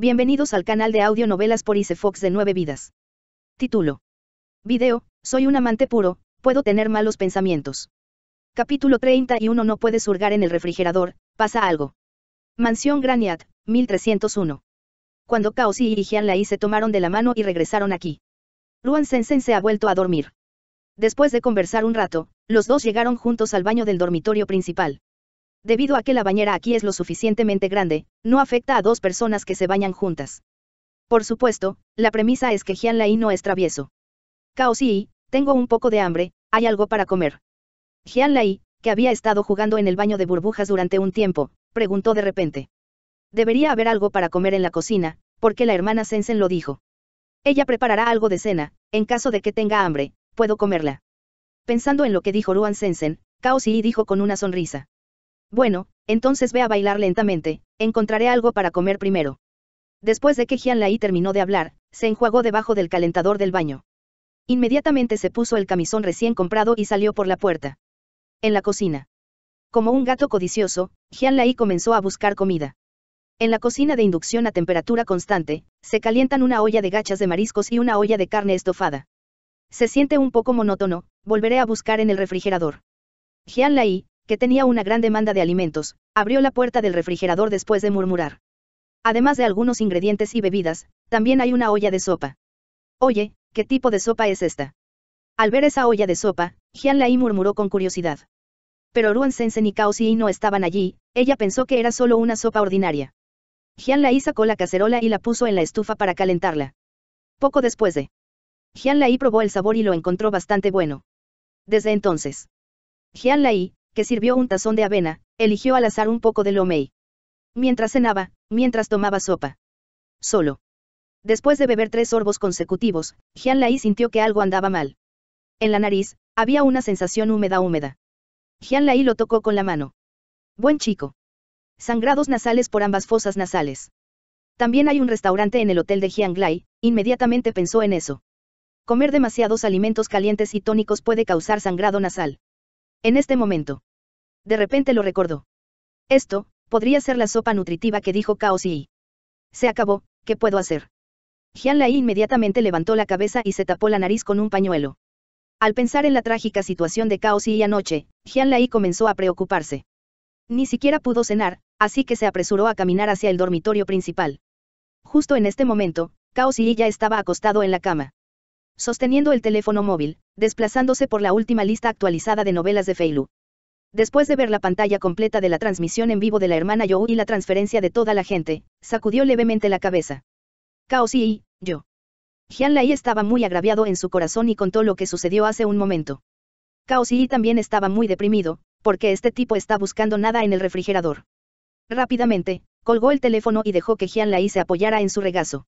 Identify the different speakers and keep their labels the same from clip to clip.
Speaker 1: Bienvenidos al canal de audio novelas por Fox de Nueve Vidas. Título. Video, Soy un amante puro, puedo tener malos pensamientos. Capítulo 31 No puedes hurgar en el refrigerador, pasa algo. Mansión Graniat, 1301. Cuando Kaosi y la Lai se tomaron de la mano y regresaron aquí. Ruan Sensen se ha vuelto a dormir. Después de conversar un rato, los dos llegaron juntos al baño del dormitorio principal debido a que la bañera aquí es lo suficientemente grande, no afecta a dos personas que se bañan juntas. Por supuesto, la premisa es que Jian Lai no es travieso. Cao Si, tengo un poco de hambre, hay algo para comer. Jian Lai, que había estado jugando en el baño de burbujas durante un tiempo, preguntó de repente. Debería haber algo para comer en la cocina, porque la hermana Sensen lo dijo. Ella preparará algo de cena, en caso de que tenga hambre, puedo comerla. Pensando en lo que dijo Ruan Sensen, Cao Si dijo con una sonrisa. Bueno, entonces ve a bailar lentamente, encontraré algo para comer primero. Después de que Jian Lai terminó de hablar, se enjuagó debajo del calentador del baño. Inmediatamente se puso el camisón recién comprado y salió por la puerta. En la cocina. Como un gato codicioso, Jian Lai comenzó a buscar comida. En la cocina de inducción a temperatura constante, se calientan una olla de gachas de mariscos y una olla de carne estofada. Se siente un poco monótono, volveré a buscar en el refrigerador. Jian que tenía una gran demanda de alimentos, abrió la puerta del refrigerador después de murmurar. Además de algunos ingredientes y bebidas, también hay una olla de sopa. Oye, ¿qué tipo de sopa es esta? Al ver esa olla de sopa, Jianlai Lai murmuró con curiosidad. Pero Ruan Sensen y Kao Xi no estaban allí, ella pensó que era solo una sopa ordinaria. Jian Lai sacó la cacerola y la puso en la estufa para calentarla. Poco después de. Jian Lai probó el sabor y lo encontró bastante bueno. Desde entonces. Jianlai. Lai, que sirvió un tazón de avena, eligió al azar un poco de lomei. Mientras cenaba, mientras tomaba sopa. Solo. Después de beber tres sorbos consecutivos, Jian Lai sintió que algo andaba mal. En la nariz, había una sensación húmeda húmeda. Jian Lai lo tocó con la mano. Buen chico. Sangrados nasales por ambas fosas nasales. También hay un restaurante en el hotel de Lai, inmediatamente pensó en eso. Comer demasiados alimentos calientes y tónicos puede causar sangrado nasal. En este momento. De repente lo recordó. Esto, podría ser la sopa nutritiva que dijo Cao Si. Se acabó, ¿qué puedo hacer? Jian Lai inmediatamente levantó la cabeza y se tapó la nariz con un pañuelo. Al pensar en la trágica situación de Cao Si anoche, Jian Lai comenzó a preocuparse. Ni siquiera pudo cenar, así que se apresuró a caminar hacia el dormitorio principal. Justo en este momento, Cao Si ya estaba acostado en la cama sosteniendo el teléfono móvil, desplazándose por la última lista actualizada de novelas de Feilu. Después de ver la pantalla completa de la transmisión en vivo de la hermana You y la transferencia de toda la gente, sacudió levemente la cabeza. Caos y yo. Jian Lai estaba muy agraviado en su corazón y contó lo que sucedió hace un momento. Caos también estaba muy deprimido, porque este tipo está buscando nada en el refrigerador. Rápidamente, colgó el teléfono y dejó que Jian Lai se apoyara en su regazo.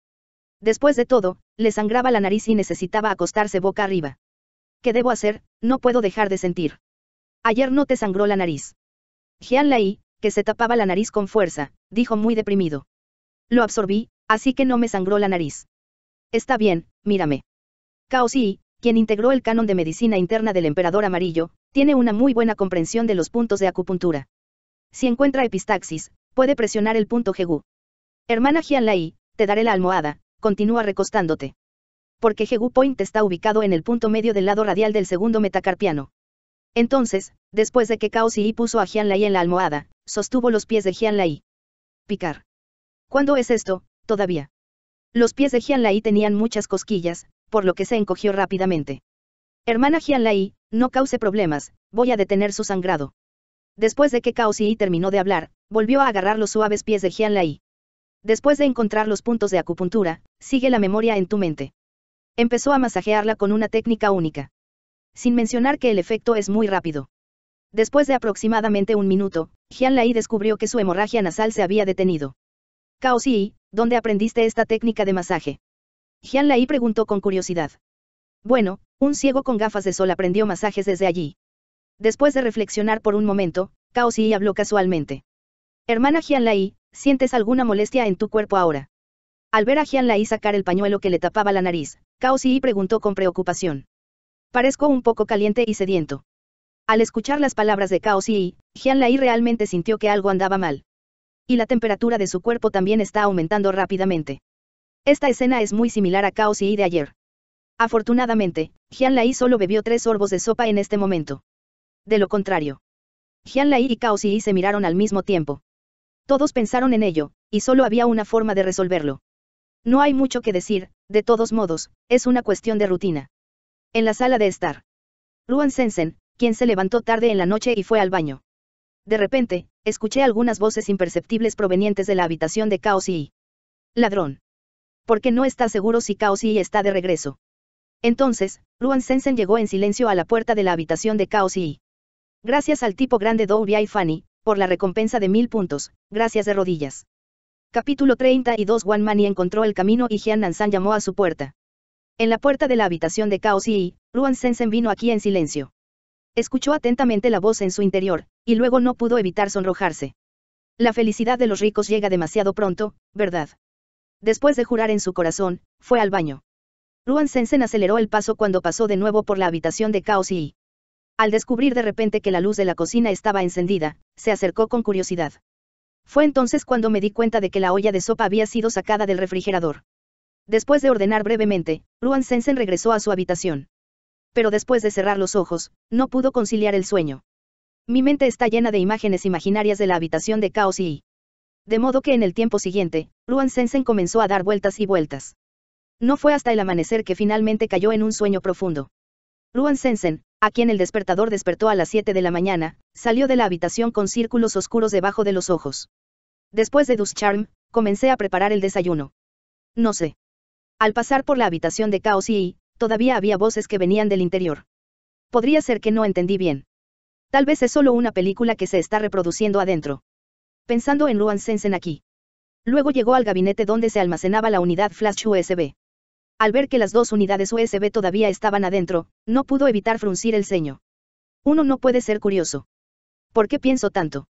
Speaker 1: Después de todo, le sangraba la nariz y necesitaba acostarse boca arriba. ¿Qué debo hacer? No puedo dejar de sentir. Ayer no te sangró la nariz. Jian que se tapaba la nariz con fuerza, dijo muy deprimido. Lo absorbí, así que no me sangró la nariz. Está bien, mírame. Cao Xi, quien integró el canon de medicina interna del emperador amarillo, tiene una muy buena comprensión de los puntos de acupuntura. Si encuentra epistaxis, puede presionar el punto Jegu. Hermana Jian te daré la almohada, continúa recostándote. Porque Jegu Point está ubicado en el punto medio del lado radial del segundo metacarpiano. Entonces, después de que Cao puso a Jianlai Lai en la almohada, sostuvo los pies de Jian Lai. Picar. ¿Cuándo es esto? Todavía. Los pies de Jian Lai tenían muchas cosquillas, por lo que se encogió rápidamente. Hermana Jian Lai, no cause problemas, voy a detener su sangrado. Después de que Cao terminó de hablar, volvió a agarrar los suaves pies de Jian Lai. Después de encontrar los puntos de acupuntura, sigue la memoria en tu mente. Empezó a masajearla con una técnica única. Sin mencionar que el efecto es muy rápido. Después de aproximadamente un minuto, Jian Lai descubrió que su hemorragia nasal se había detenido. Cao ¿dónde aprendiste esta técnica de masaje? Jian Lai preguntó con curiosidad. Bueno, un ciego con gafas de sol aprendió masajes desde allí. Después de reflexionar por un momento, Cao habló casualmente. Hermana Jian Lai, ¿Sientes alguna molestia en tu cuerpo ahora? Al ver a Jianlai sacar el pañuelo que le tapaba la nariz, Cao y preguntó con preocupación. Parezco un poco caliente y sediento. Al escuchar las palabras de Cao Jian Lai realmente sintió que algo andaba mal. Y la temperatura de su cuerpo también está aumentando rápidamente. Esta escena es muy similar a Cao Xi de ayer. Afortunadamente, Jianlai solo bebió tres sorbos de sopa en este momento. De lo contrario, Jian Lai y Cao se miraron al mismo tiempo. Todos pensaron en ello, y solo había una forma de resolverlo. No hay mucho que decir, de todos modos, es una cuestión de rutina. En la sala de estar. Ruan Sensen, quien se levantó tarde en la noche y fue al baño. De repente, escuché algunas voces imperceptibles provenientes de la habitación de Cao Si. Ladrón. Porque no está seguro si Cao Si está de regreso. Entonces, Ruan Sensen llegó en silencio a la puerta de la habitación de Cao Si. Gracias al tipo grande Dou y Fanny, por la recompensa de mil puntos, gracias de rodillas. Capítulo 32 Wan Mani encontró el camino y Jian Nansan llamó a su puerta. En la puerta de la habitación de Cao Xi, Ruan Sensen vino aquí en silencio. Escuchó atentamente la voz en su interior, y luego no pudo evitar sonrojarse. La felicidad de los ricos llega demasiado pronto, ¿verdad? Después de jurar en su corazón, fue al baño. Ruan Sensen aceleró el paso cuando pasó de nuevo por la habitación de Cao Si. Al descubrir de repente que la luz de la cocina estaba encendida, se acercó con curiosidad. Fue entonces cuando me di cuenta de que la olla de sopa había sido sacada del refrigerador. Después de ordenar brevemente, Luan Sensen regresó a su habitación. Pero después de cerrar los ojos, no pudo conciliar el sueño. Mi mente está llena de imágenes imaginarias de la habitación de Caos y... De modo que en el tiempo siguiente, Luan Sensen comenzó a dar vueltas y vueltas. No fue hasta el amanecer que finalmente cayó en un sueño profundo. Luan Sensen, a quien el despertador despertó a las 7 de la mañana, salió de la habitación con círculos oscuros debajo de los ojos. Después de Charm, comencé a preparar el desayuno. No sé. Al pasar por la habitación de Caos y todavía había voces que venían del interior. Podría ser que no entendí bien. Tal vez es solo una película que se está reproduciendo adentro. Pensando en Luan Sensen aquí. Luego llegó al gabinete donde se almacenaba la unidad flash USB. Al ver que las dos unidades USB todavía estaban adentro, no pudo evitar fruncir el ceño. Uno no puede ser curioso. ¿Por qué pienso tanto?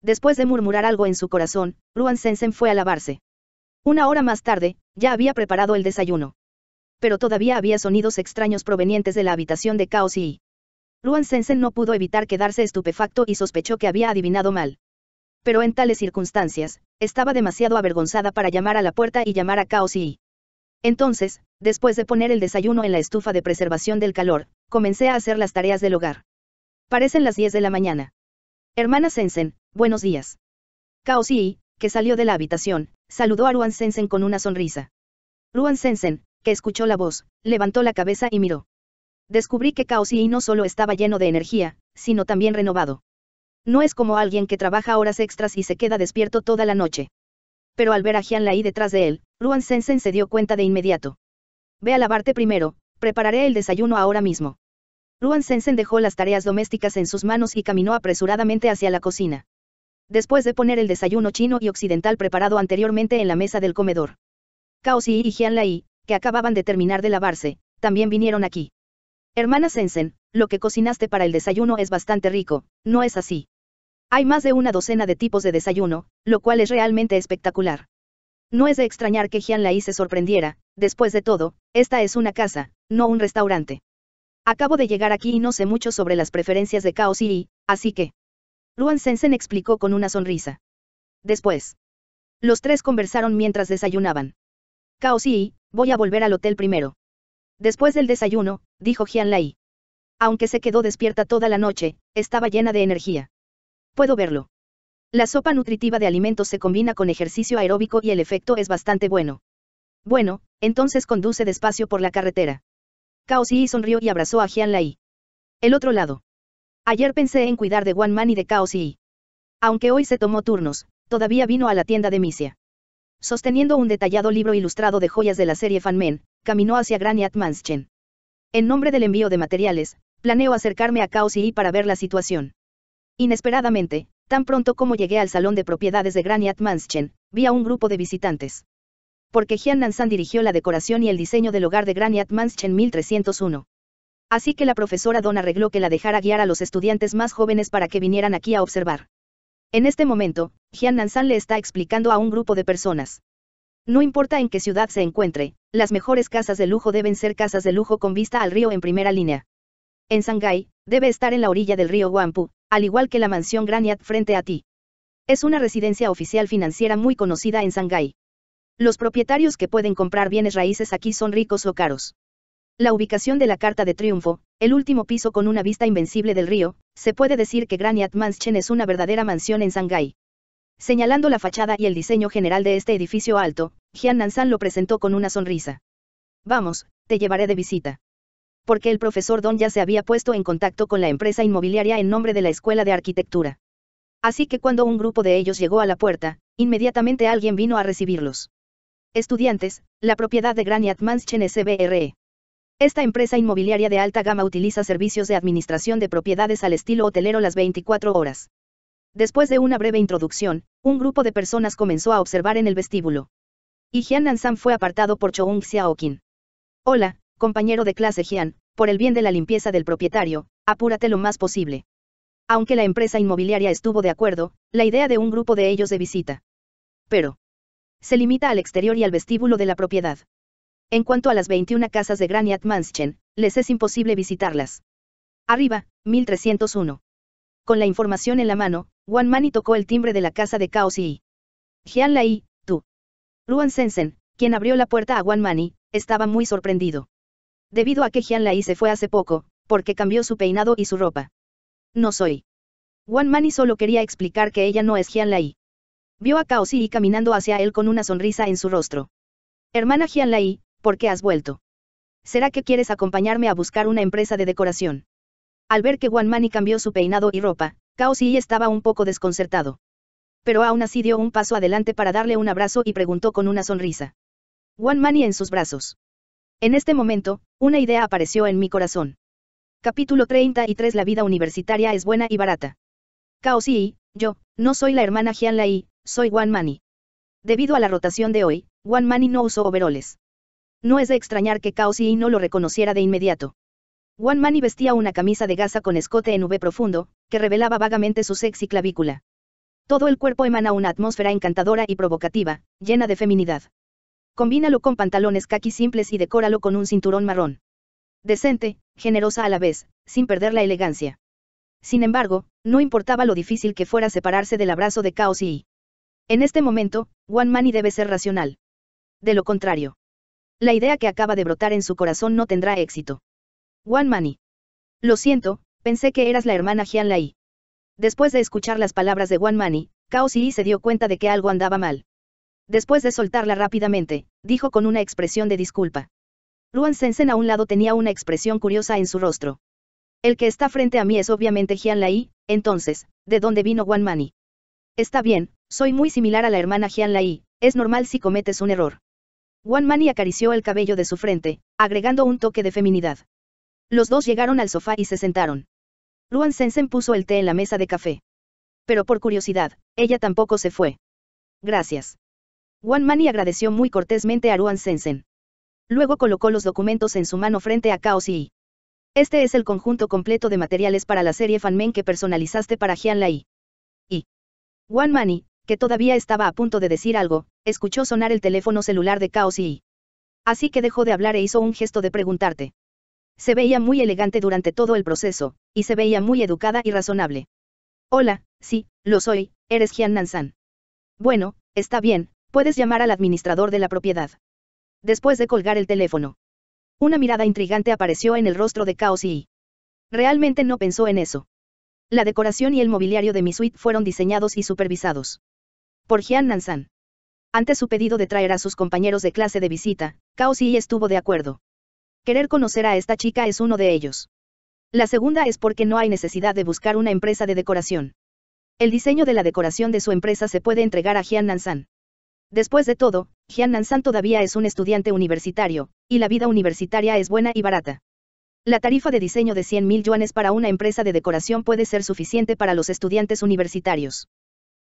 Speaker 1: Después de murmurar algo en su corazón, Ruan Sensen fue a lavarse. Una hora más tarde, ya había preparado el desayuno. Pero todavía había sonidos extraños provenientes de la habitación de Caos y. Ruan Sensen no pudo evitar quedarse estupefacto y sospechó que había adivinado mal. Pero en tales circunstancias, estaba demasiado avergonzada para llamar a la puerta y llamar a Caos y. Entonces, después de poner el desayuno en la estufa de preservación del calor, comencé a hacer las tareas del hogar. Parecen las 10 de la mañana. Hermana Sensen, buenos días. Kao Yi, que salió de la habitación, saludó a Ruan Sensen con una sonrisa. Ruan Sensen, que escuchó la voz, levantó la cabeza y miró. Descubrí que Kao Yi no solo estaba lleno de energía, sino también renovado. No es como alguien que trabaja horas extras y se queda despierto toda la noche. Pero al ver a Jian Lai detrás de él, Ruan Sensen se dio cuenta de inmediato. Ve a lavarte primero, prepararé el desayuno ahora mismo. Ruan Sensen dejó las tareas domésticas en sus manos y caminó apresuradamente hacia la cocina. Después de poner el desayuno chino y occidental preparado anteriormente en la mesa del comedor. Cao Xi y Jian Lai, que acababan de terminar de lavarse, también vinieron aquí. Hermana Sensen, lo que cocinaste para el desayuno es bastante rico, ¿no es así? Hay más de una docena de tipos de desayuno, lo cual es realmente espectacular. No es de extrañar que Jian Lai se sorprendiera, después de todo, esta es una casa, no un restaurante. Acabo de llegar aquí y no sé mucho sobre las preferencias de Cao Yi, así que. Luan Sensen explicó con una sonrisa. Después. Los tres conversaron mientras desayunaban. Cao Yi, voy a volver al hotel primero. Después del desayuno, dijo Jian Lai. Aunque se quedó despierta toda la noche, estaba llena de energía. Puedo verlo. La sopa nutritiva de alimentos se combina con ejercicio aeróbico y el efecto es bastante bueno. Bueno, entonces conduce despacio por la carretera. Cao Xi sonrió y abrazó a Jian Lai. El otro lado. Ayer pensé en cuidar de Wan Man y de Cao Xi. Aunque hoy se tomó turnos, todavía vino a la tienda de Misia. Sosteniendo un detallado libro ilustrado de joyas de la serie Fanmen, caminó hacia graniat Manschen. En nombre del envío de materiales, planeo acercarme a Cao Xi para ver la situación. Inesperadamente, Tan pronto como llegué al salón de propiedades de Yat Manschen, vi a un grupo de visitantes. Porque Jian Nansan dirigió la decoración y el diseño del hogar de Yat Manschen 1301. Así que la profesora Don arregló que la dejara guiar a los estudiantes más jóvenes para que vinieran aquí a observar. En este momento, Jian Nansan le está explicando a un grupo de personas. No importa en qué ciudad se encuentre, las mejores casas de lujo deben ser casas de lujo con vista al río en primera línea. En Shanghái, debe estar en la orilla del río Guampu, al igual que la mansión Graniat frente a ti. Es una residencia oficial financiera muy conocida en Shanghái. Los propietarios que pueden comprar bienes raíces aquí son ricos o caros. La ubicación de la Carta de Triunfo, el último piso con una vista invencible del río, se puede decir que Graniat Mansion es una verdadera mansión en Shanghái. Señalando la fachada y el diseño general de este edificio alto, Jian Nansan lo presentó con una sonrisa. Vamos, te llevaré de visita porque el profesor Don ya se había puesto en contacto con la empresa inmobiliaria en nombre de la Escuela de Arquitectura. Así que cuando un grupo de ellos llegó a la puerta, inmediatamente alguien vino a recibirlos. Estudiantes, la propiedad de Graniat Manschen SBRE. Esta empresa inmobiliaria de alta gama utiliza servicios de administración de propiedades al estilo hotelero las 24 horas. Después de una breve introducción, un grupo de personas comenzó a observar en el vestíbulo. Y Jian Nans-san fue apartado por Choung Xiaoqin. Hola, compañero de clase Jian, por el bien de la limpieza del propietario, apúrate lo más posible. Aunque la empresa inmobiliaria estuvo de acuerdo, la idea de un grupo de ellos de visita. Pero. Se limita al exterior y al vestíbulo de la propiedad. En cuanto a las 21 casas de Graniat Manschen, les es imposible visitarlas. Arriba, 1301. Con la información en la mano, Wan Mani tocó el timbre de la casa de Cao Si. Jian Lai, tú. Ruan Sensen, quien abrió la puerta a Wan Mani, estaba muy sorprendido debido a que Jian Lai se fue hace poco, porque cambió su peinado y su ropa. No soy. Wan Mani solo quería explicar que ella no es Jian Lai. Vio a Cao caminando hacia él con una sonrisa en su rostro. Hermana Jian Lai, ¿por qué has vuelto? ¿Será que quieres acompañarme a buscar una empresa de decoración? Al ver que Wan Mani cambió su peinado y ropa, Cao estaba un poco desconcertado. Pero aún así dio un paso adelante para darle un abrazo y preguntó con una sonrisa. Wan Mani en sus brazos. En este momento, una idea apareció en mi corazón. Capítulo 33 La vida universitaria es buena y barata. Cao Si, yo, no soy la hermana Jian Lai, soy Wan Mani. Debido a la rotación de hoy, Wan Mani no usó overoles. No es de extrañar que Cao Si no lo reconociera de inmediato. Wan Mani vestía una camisa de gasa con escote en V profundo, que revelaba vagamente su sexy clavícula. Todo el cuerpo emana una atmósfera encantadora y provocativa, llena de feminidad. Combínalo con pantalones khaki simples y decóralo con un cinturón marrón. Decente, generosa a la vez, sin perder la elegancia. Sin embargo, no importaba lo difícil que fuera separarse del abrazo de cao y... En este momento, One Mani debe ser racional. De lo contrario. La idea que acaba de brotar en su corazón no tendrá éxito. One Mani. Lo siento, pensé que eras la hermana Jian Lai. Después de escuchar las palabras de One Mani, Cao Xi se dio cuenta de que algo andaba mal. Después de soltarla rápidamente, dijo con una expresión de disculpa. Ruan Sensen a un lado tenía una expresión curiosa en su rostro. El que está frente a mí es obviamente Jian Lai, entonces, ¿de dónde vino Wan Mani? Está bien, soy muy similar a la hermana Jian Lai, es normal si cometes un error. Wan Mani acarició el cabello de su frente, agregando un toque de feminidad. Los dos llegaron al sofá y se sentaron. Ruan Sensen puso el té en la mesa de café. Pero por curiosidad, ella tampoco se fue. Gracias. Wan Mani agradeció muy cortésmente a Ruan Sensen. Luego colocó los documentos en su mano frente a Cao Xi. Este es el conjunto completo de materiales para la serie Fanmen que personalizaste para Jian Lai. Y Wan Mani, que todavía estaba a punto de decir algo, escuchó sonar el teléfono celular de cao y Así que dejó de hablar e hizo un gesto de preguntarte. Se veía muy elegante durante todo el proceso, y se veía muy educada y razonable. Hola, sí, lo soy, eres Jian Nansan. Bueno, está bien, Puedes llamar al administrador de la propiedad. Después de colgar el teléfono. Una mirada intrigante apareció en el rostro de Caos y... Realmente no pensó en eso. La decoración y el mobiliario de mi suite fueron diseñados y supervisados. Por Jian Nansan. Ante su pedido de traer a sus compañeros de clase de visita, Cao y estuvo de acuerdo. Querer conocer a esta chica es uno de ellos. La segunda es porque no hay necesidad de buscar una empresa de decoración. El diseño de la decoración de su empresa se puede entregar a Jian Nansan. Después de todo, Jian San todavía es un estudiante universitario, y la vida universitaria es buena y barata. La tarifa de diseño de 100.000 yuanes para una empresa de decoración puede ser suficiente para los estudiantes universitarios.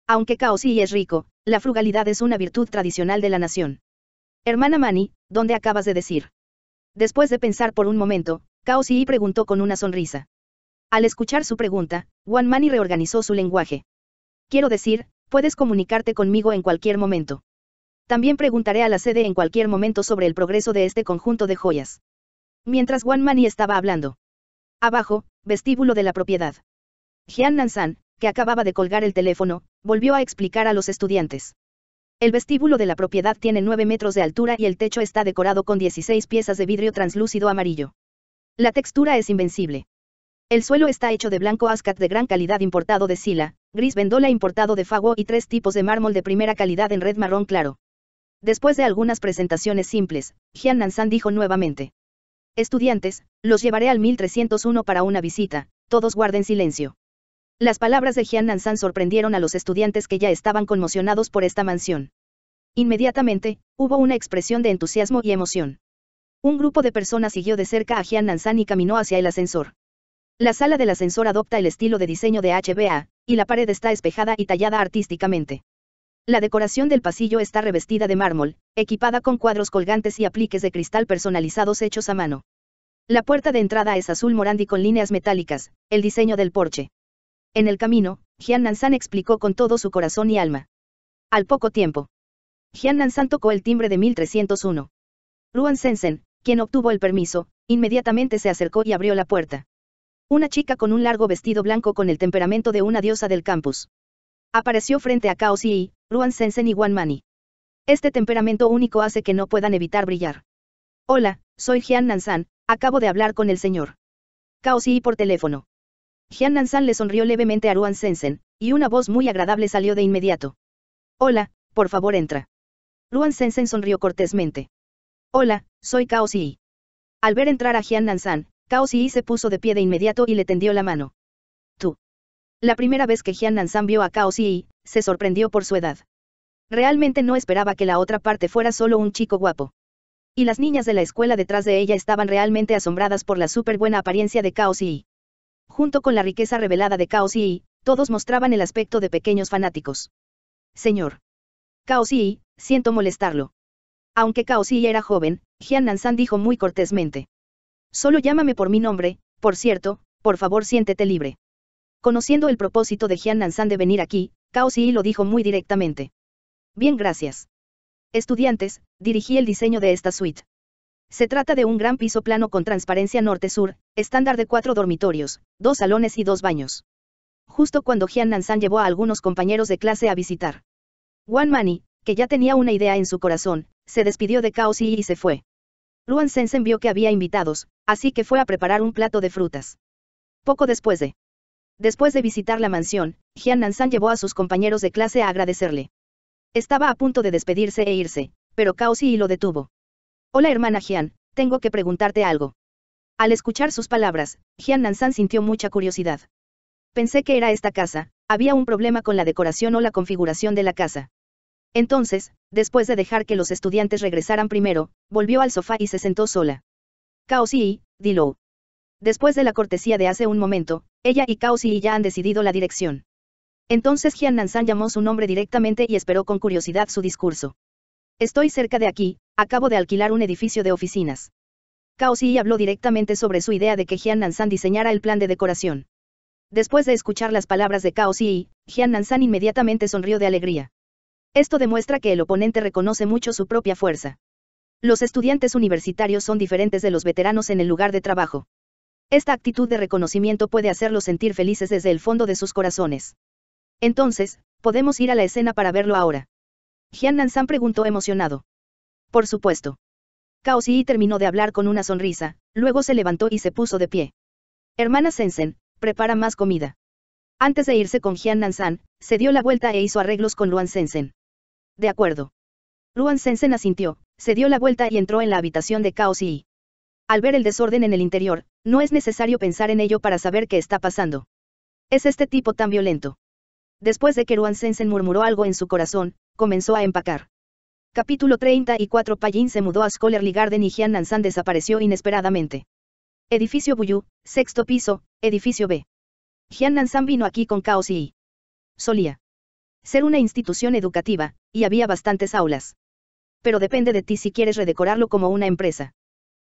Speaker 1: Aunque Cao Xi es rico, la frugalidad es una virtud tradicional de la nación. Hermana Mani, ¿dónde acabas de decir? Después de pensar por un momento, Cao Xi preguntó con una sonrisa. Al escuchar su pregunta, Wan Mani reorganizó su lenguaje. Quiero decir, puedes comunicarte conmigo en cualquier momento. También preguntaré a la sede en cualquier momento sobre el progreso de este conjunto de joyas. Mientras Juan Mani estaba hablando. Abajo, vestíbulo de la propiedad. Jian Nansan, que acababa de colgar el teléfono, volvió a explicar a los estudiantes. El vestíbulo de la propiedad tiene 9 metros de altura y el techo está decorado con 16 piezas de vidrio translúcido amarillo. La textura es invencible. El suelo está hecho de blanco ascat de gran calidad importado de Sila, gris vendola importado de Fago y tres tipos de mármol de primera calidad en red marrón claro. Después de algunas presentaciones simples, Jian Nansan dijo nuevamente. Estudiantes, los llevaré al 1301 para una visita, todos guarden silencio. Las palabras de Jian Nansan sorprendieron a los estudiantes que ya estaban conmocionados por esta mansión. Inmediatamente, hubo una expresión de entusiasmo y emoción. Un grupo de personas siguió de cerca a Jian Nansan y caminó hacia el ascensor. La sala del ascensor adopta el estilo de diseño de HBA, y la pared está espejada y tallada artísticamente. La decoración del pasillo está revestida de mármol, equipada con cuadros colgantes y apliques de cristal personalizados hechos a mano. La puerta de entrada es azul morandi con líneas metálicas, el diseño del porche. En el camino, Jian Nansan explicó con todo su corazón y alma. Al poco tiempo, Jian Nansan tocó el timbre de 1301. Ruan Sensen, quien obtuvo el permiso, inmediatamente se acercó y abrió la puerta. Una chica con un largo vestido blanco con el temperamento de una diosa del campus. Apareció frente a Cao Yi, Ruan Sensen y Wan Mani. Este temperamento único hace que no puedan evitar brillar. Hola, soy Jian Nansan, acabo de hablar con el señor. Cao Yi por teléfono. Jian Nansan le sonrió levemente a Ruan Sensen, y una voz muy agradable salió de inmediato. Hola, por favor entra. Ruan Sensen sonrió cortésmente. Hola, soy Cao Yi. Al ver entrar a Jian Nansan, Cao Yi se puso de pie de inmediato y le tendió la mano. Tú. La primera vez que Jian Nansan vio a Cao Xi, se sorprendió por su edad. Realmente no esperaba que la otra parte fuera solo un chico guapo. Y las niñas de la escuela detrás de ella estaban realmente asombradas por la súper buena apariencia de Cao Xi. Junto con la riqueza revelada de Cao Xi, todos mostraban el aspecto de pequeños fanáticos. Señor. Cao Xi, siento molestarlo. Aunque Cao Xi era joven, Jian Nansan dijo muy cortésmente. Solo llámame por mi nombre, por cierto, por favor siéntete libre. Conociendo el propósito de Jian Nansan de venir aquí, Cao Xi lo dijo muy directamente. Bien, gracias. Estudiantes, dirigí el diseño de esta suite. Se trata de un gran piso plano con transparencia norte-sur, estándar de cuatro dormitorios, dos salones y dos baños. Justo cuando Jian Nansan llevó a algunos compañeros de clase a visitar. Wan Mani, que ya tenía una idea en su corazón, se despidió de Cao Xi y se fue. Luan Sensen vio que había invitados, así que fue a preparar un plato de frutas. Poco después de Después de visitar la mansión, Jian Nansan llevó a sus compañeros de clase a agradecerle. Estaba a punto de despedirse e irse, pero Kaosi lo detuvo. Hola hermana Jian, tengo que preguntarte algo. Al escuchar sus palabras, Jian Nansan sintió mucha curiosidad. Pensé que era esta casa, había un problema con la decoración o la configuración de la casa. Entonces, después de dejar que los estudiantes regresaran primero, volvió al sofá y se sentó sola. Cao di Dilou, Después de la cortesía de hace un momento, ella y Cao Si ya han decidido la dirección. Entonces Jian Nansan llamó su nombre directamente y esperó con curiosidad su discurso. Estoy cerca de aquí, acabo de alquilar un edificio de oficinas. Cao Si habló directamente sobre su idea de que Jian Nansan diseñara el plan de decoración. Después de escuchar las palabras de Cao Si, Jian Nansan inmediatamente sonrió de alegría. Esto demuestra que el oponente reconoce mucho su propia fuerza. Los estudiantes universitarios son diferentes de los veteranos en el lugar de trabajo. Esta actitud de reconocimiento puede hacerlos sentir felices desde el fondo de sus corazones. Entonces, podemos ir a la escena para verlo ahora. Jian Nansan preguntó emocionado. Por supuesto. Cao Xi terminó de hablar con una sonrisa, luego se levantó y se puso de pie. Hermana Sensen, prepara más comida. Antes de irse con Jian Nansan, se dio la vuelta e hizo arreglos con Luan Sensen. De acuerdo. Luan Sensen asintió, se dio la vuelta y entró en la habitación de Cao Xi. Al ver el desorden en el interior, no es necesario pensar en ello para saber qué está pasando. Es este tipo tan violento. Después de que Ruan Sensen murmuró algo en su corazón, comenzó a empacar. Capítulo 34 Payin se mudó a Scholarly Garden y Jian Nansan desapareció inesperadamente. Edificio Buyu, sexto piso, edificio B. Jian Nansan vino aquí con caos y solía ser una institución educativa, y había bastantes aulas. Pero depende de ti si quieres redecorarlo como una empresa.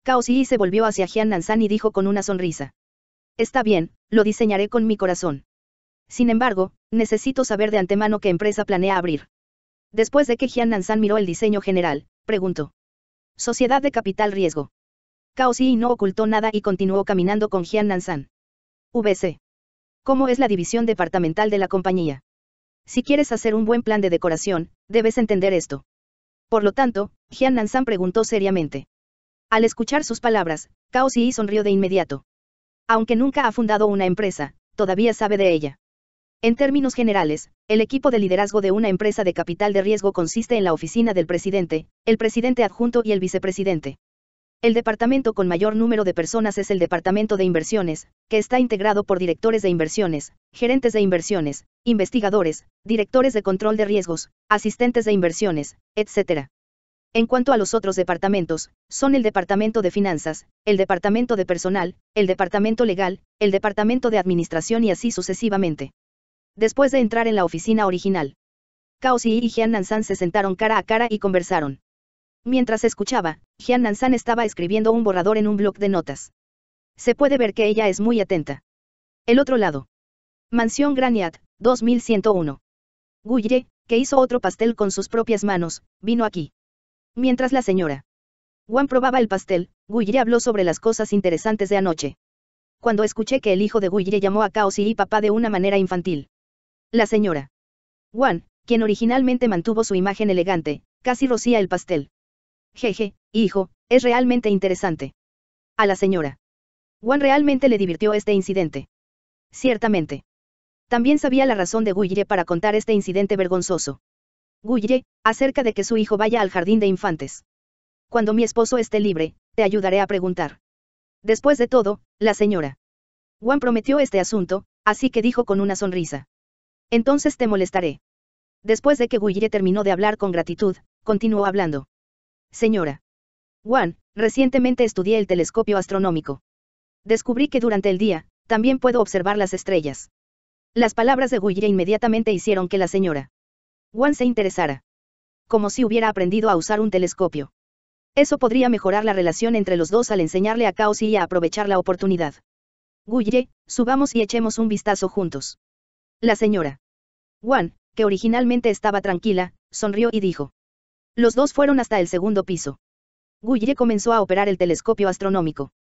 Speaker 1: Cao Xi se volvió hacia Jian Nansan y dijo con una sonrisa. Está bien, lo diseñaré con mi corazón. Sin embargo, necesito saber de antemano qué empresa planea abrir. Después de que Jian Nansan miró el diseño general, preguntó. Sociedad de capital riesgo. Cao Xi no ocultó nada y continuó caminando con Jian Nansan. VC. ¿Cómo es la división departamental de la compañía? Si quieres hacer un buen plan de decoración, debes entender esto. Por lo tanto, Jian Nansan preguntó seriamente. Al escuchar sus palabras, Cao Xi sonrió de inmediato. Aunque nunca ha fundado una empresa, todavía sabe de ella. En términos generales, el equipo de liderazgo de una empresa de capital de riesgo consiste en la oficina del presidente, el presidente adjunto y el vicepresidente. El departamento con mayor número de personas es el departamento de inversiones, que está integrado por directores de inversiones, gerentes de inversiones, investigadores, directores de control de riesgos, asistentes de inversiones, etc. En cuanto a los otros departamentos, son el Departamento de Finanzas, el Departamento de Personal, el Departamento Legal, el Departamento de Administración y así sucesivamente. Después de entrar en la oficina original, Cao Xi y Jian Nansan se sentaron cara a cara y conversaron. Mientras escuchaba, Jian Nansan estaba escribiendo un borrador en un bloc de notas. Se puede ver que ella es muy atenta. El otro lado. Mansión Graniat, 2101. Guille, que hizo otro pastel con sus propias manos, vino aquí. Mientras la señora Juan probaba el pastel, Guille habló sobre las cosas interesantes de anoche. Cuando escuché que el hijo de Guille llamó a Caos y papá de una manera infantil. La señora Juan, quien originalmente mantuvo su imagen elegante, casi rocía el pastel. Jeje, hijo, es realmente interesante. A la señora Juan realmente le divirtió este incidente. Ciertamente. También sabía la razón de Guille para contar este incidente vergonzoso. Guille, acerca de que su hijo vaya al jardín de infantes. Cuando mi esposo esté libre, te ayudaré a preguntar. Después de todo, la señora. Juan prometió este asunto, así que dijo con una sonrisa. Entonces te molestaré. Después de que Guille terminó de hablar con gratitud, continuó hablando. Señora. Juan, recientemente estudié el telescopio astronómico. Descubrí que durante el día, también puedo observar las estrellas. Las palabras de Guille inmediatamente hicieron que la señora Wan se interesara. Como si hubiera aprendido a usar un telescopio. Eso podría mejorar la relación entre los dos al enseñarle a Caos y a aprovechar la oportunidad. Guye, subamos y echemos un vistazo juntos. La señora. Wan, que originalmente estaba tranquila, sonrió y dijo. Los dos fueron hasta el segundo piso. Guye comenzó a operar el telescopio astronómico.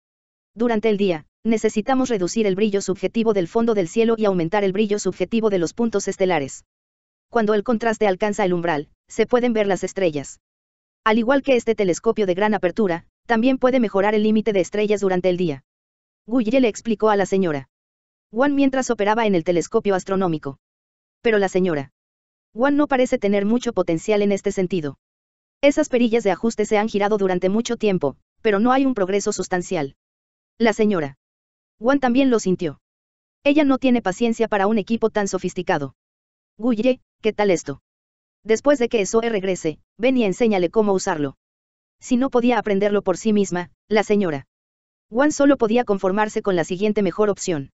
Speaker 1: Durante el día, necesitamos reducir el brillo subjetivo del fondo del cielo y aumentar el brillo subjetivo de los puntos estelares cuando el contraste alcanza el umbral, se pueden ver las estrellas. Al igual que este telescopio de gran apertura, también puede mejorar el límite de estrellas durante el día. Guille le explicó a la señora. Juan mientras operaba en el telescopio astronómico. Pero la señora. Juan no parece tener mucho potencial en este sentido. Esas perillas de ajuste se han girado durante mucho tiempo, pero no hay un progreso sustancial. La señora. Juan también lo sintió. Ella no tiene paciencia para un equipo tan sofisticado. Guille, ¿Qué tal esto? Después de que Esoe regrese, ven y enséñale cómo usarlo. Si no podía aprenderlo por sí misma, la señora. Juan solo podía conformarse con la siguiente mejor opción.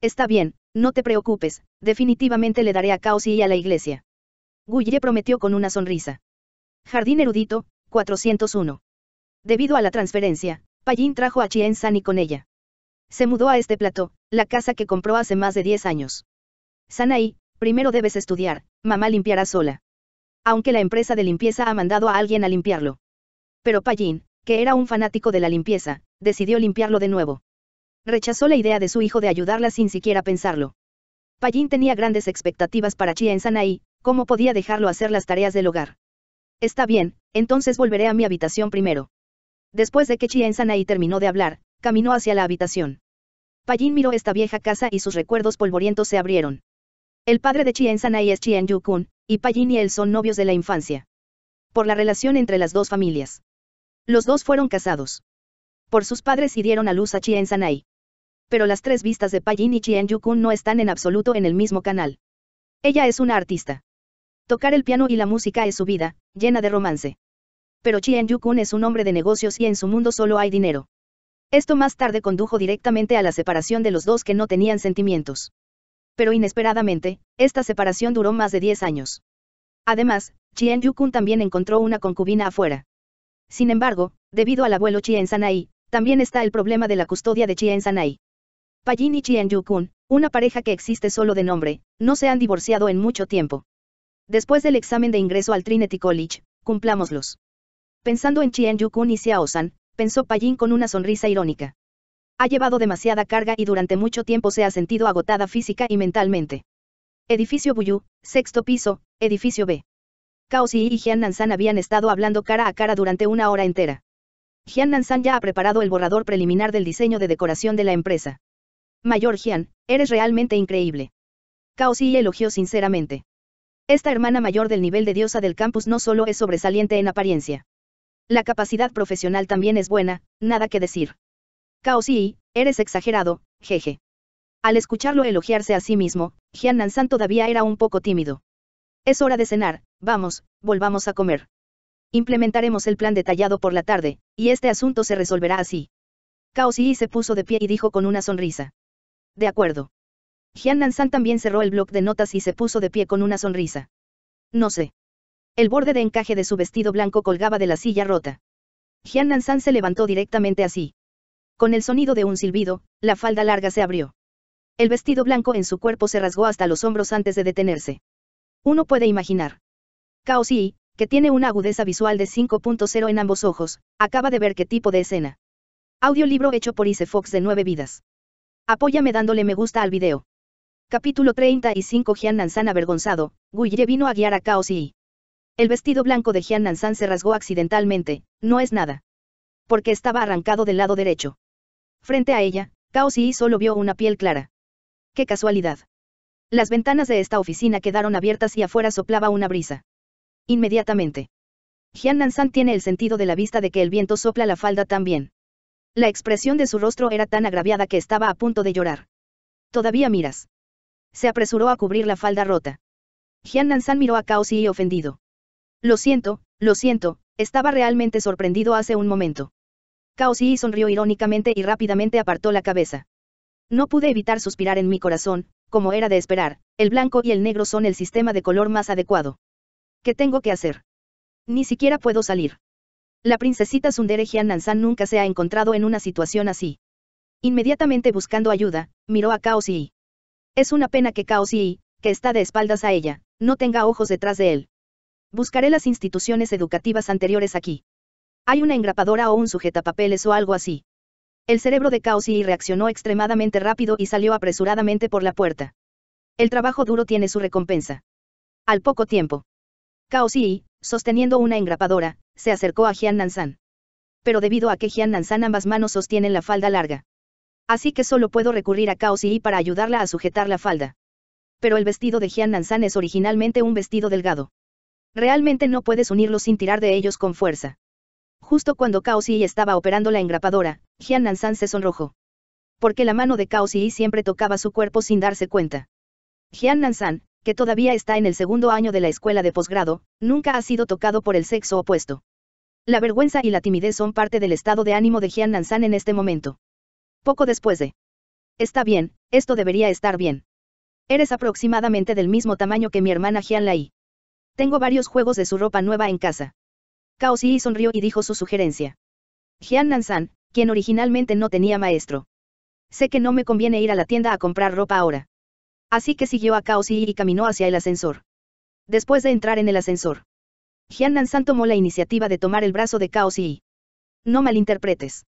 Speaker 1: Está bien, no te preocupes, definitivamente le daré a Caos y a la iglesia. Guille prometió con una sonrisa. Jardín erudito, 401. Debido a la transferencia, Payin trajo a Chien Sani con ella. Se mudó a este plato, la casa que compró hace más de 10 años. Sanaí, primero debes estudiar, mamá limpiará sola. Aunque la empresa de limpieza ha mandado a alguien a limpiarlo. Pero Pallín, que era un fanático de la limpieza, decidió limpiarlo de nuevo. Rechazó la idea de su hijo de ayudarla sin siquiera pensarlo. Pallín tenía grandes expectativas para Chia en ¿cómo podía dejarlo hacer las tareas del hogar? Está bien, entonces volveré a mi habitación primero. Después de que Chia en terminó de hablar, caminó hacia la habitación. Pallín miró esta vieja casa y sus recuerdos polvorientos se abrieron. El padre de Chien Sanai es Chien Yukun, y Payin y él son novios de la infancia. Por la relación entre las dos familias. Los dos fueron casados. Por sus padres y dieron a luz a Chien Sanai. Pero las tres vistas de Payin y Chien Yukun no están en absoluto en el mismo canal. Ella es una artista. Tocar el piano y la música es su vida, llena de romance. Pero Chien Yukun es un hombre de negocios y en su mundo solo hay dinero. Esto más tarde condujo directamente a la separación de los dos que no tenían sentimientos pero inesperadamente, esta separación duró más de 10 años. Además, Chien Yukun también encontró una concubina afuera. Sin embargo, debido al abuelo Chien Sanai, también está el problema de la custodia de Chien Sanai. Pallin y Chien Yukun, una pareja que existe solo de nombre, no se han divorciado en mucho tiempo. Después del examen de ingreso al Trinity College, cumplámoslos. Pensando en Chien Yukun y Xiao San, pensó Pallin con una sonrisa irónica. Ha llevado demasiada carga y durante mucho tiempo se ha sentido agotada física y mentalmente. Edificio Buyu, sexto piso, edificio B. Cao y Jian Nansan habían estado hablando cara a cara durante una hora entera. Jian Nansan ya ha preparado el borrador preliminar del diseño de decoración de la empresa. Mayor Jian, eres realmente increíble. Cao Xi elogió sinceramente. Esta hermana mayor del nivel de diosa del campus no solo es sobresaliente en apariencia. La capacidad profesional también es buena, nada que decir. Cao Xi, eres exagerado, jeje. Al escucharlo elogiarse a sí mismo, Jian Nansan todavía era un poco tímido. Es hora de cenar, vamos, volvamos a comer. Implementaremos el plan detallado por la tarde, y este asunto se resolverá así. Cao Xi se puso de pie y dijo con una sonrisa. De acuerdo. Jian Nansan también cerró el bloc de notas y se puso de pie con una sonrisa. No sé. El borde de encaje de su vestido blanco colgaba de la silla rota. Jian Nansan se levantó directamente así. Con el sonido de un silbido, la falda larga se abrió. El vestido blanco en su cuerpo se rasgó hasta los hombros antes de detenerse. Uno puede imaginar. Cao Xi, que tiene una agudeza visual de 5.0 en ambos ojos, acaba de ver qué tipo de escena. Audiolibro hecho por Ise Fox de 9 vidas. Apóyame dándole me gusta al video. Capítulo 35 Jian Nansan avergonzado, Guille vino a guiar a Cao Xi. El vestido blanco de Jian Nansan se rasgó accidentalmente, no es nada. Porque estaba arrancado del lado derecho. Frente a ella, Cao solo vio una piel clara. ¡Qué casualidad! Las ventanas de esta oficina quedaron abiertas y afuera soplaba una brisa. Inmediatamente. Jian Nansan tiene el sentido de la vista de que el viento sopla la falda también. La expresión de su rostro era tan agraviada que estaba a punto de llorar. Todavía miras. Se apresuró a cubrir la falda rota. Jian Nansan miró a Cao y ofendido. Lo siento, lo siento, estaba realmente sorprendido hace un momento. Cao sonrió irónicamente y rápidamente apartó la cabeza. No pude evitar suspirar en mi corazón, como era de esperar, el blanco y el negro son el sistema de color más adecuado. ¿Qué tengo que hacer? Ni siquiera puedo salir. La princesita Sundere Nansan nunca se ha encontrado en una situación así. Inmediatamente buscando ayuda, miró a Cao Si. Es una pena que Cao que está de espaldas a ella, no tenga ojos detrás de él. Buscaré las instituciones educativas anteriores aquí. Hay una engrapadora o un sujetapapeles o algo así. El cerebro de Kausi reaccionó extremadamente rápido y salió apresuradamente por la puerta. El trabajo duro tiene su recompensa. Al poco tiempo. Kausi, sosteniendo una engrapadora, se acercó a Jian Nansan. Pero debido a que Jian Nansan ambas manos sostienen la falda larga. Así que solo puedo recurrir a Kausi para ayudarla a sujetar la falda. Pero el vestido de Jian Nansan es originalmente un vestido delgado. Realmente no puedes unirlos sin tirar de ellos con fuerza. Justo cuando Cao Xi estaba operando la engrapadora, Jian Nansan se sonrojó. Porque la mano de Cao Xi siempre tocaba su cuerpo sin darse cuenta. Jian Nansan, que todavía está en el segundo año de la escuela de posgrado, nunca ha sido tocado por el sexo opuesto. La vergüenza y la timidez son parte del estado de ánimo de Jian Nansan en este momento. Poco después de. Está bien, esto debería estar bien. Eres aproximadamente del mismo tamaño que mi hermana Jian Lai. Tengo varios juegos de su ropa nueva en casa. Cao sonrió y dijo su sugerencia. Jian Nansan, quien originalmente no tenía maestro. Sé que no me conviene ir a la tienda a comprar ropa ahora. Así que siguió a Cao y caminó hacia el ascensor. Después de entrar en el ascensor, Jian Nansan tomó la iniciativa de tomar el brazo de Cao No malinterpretes.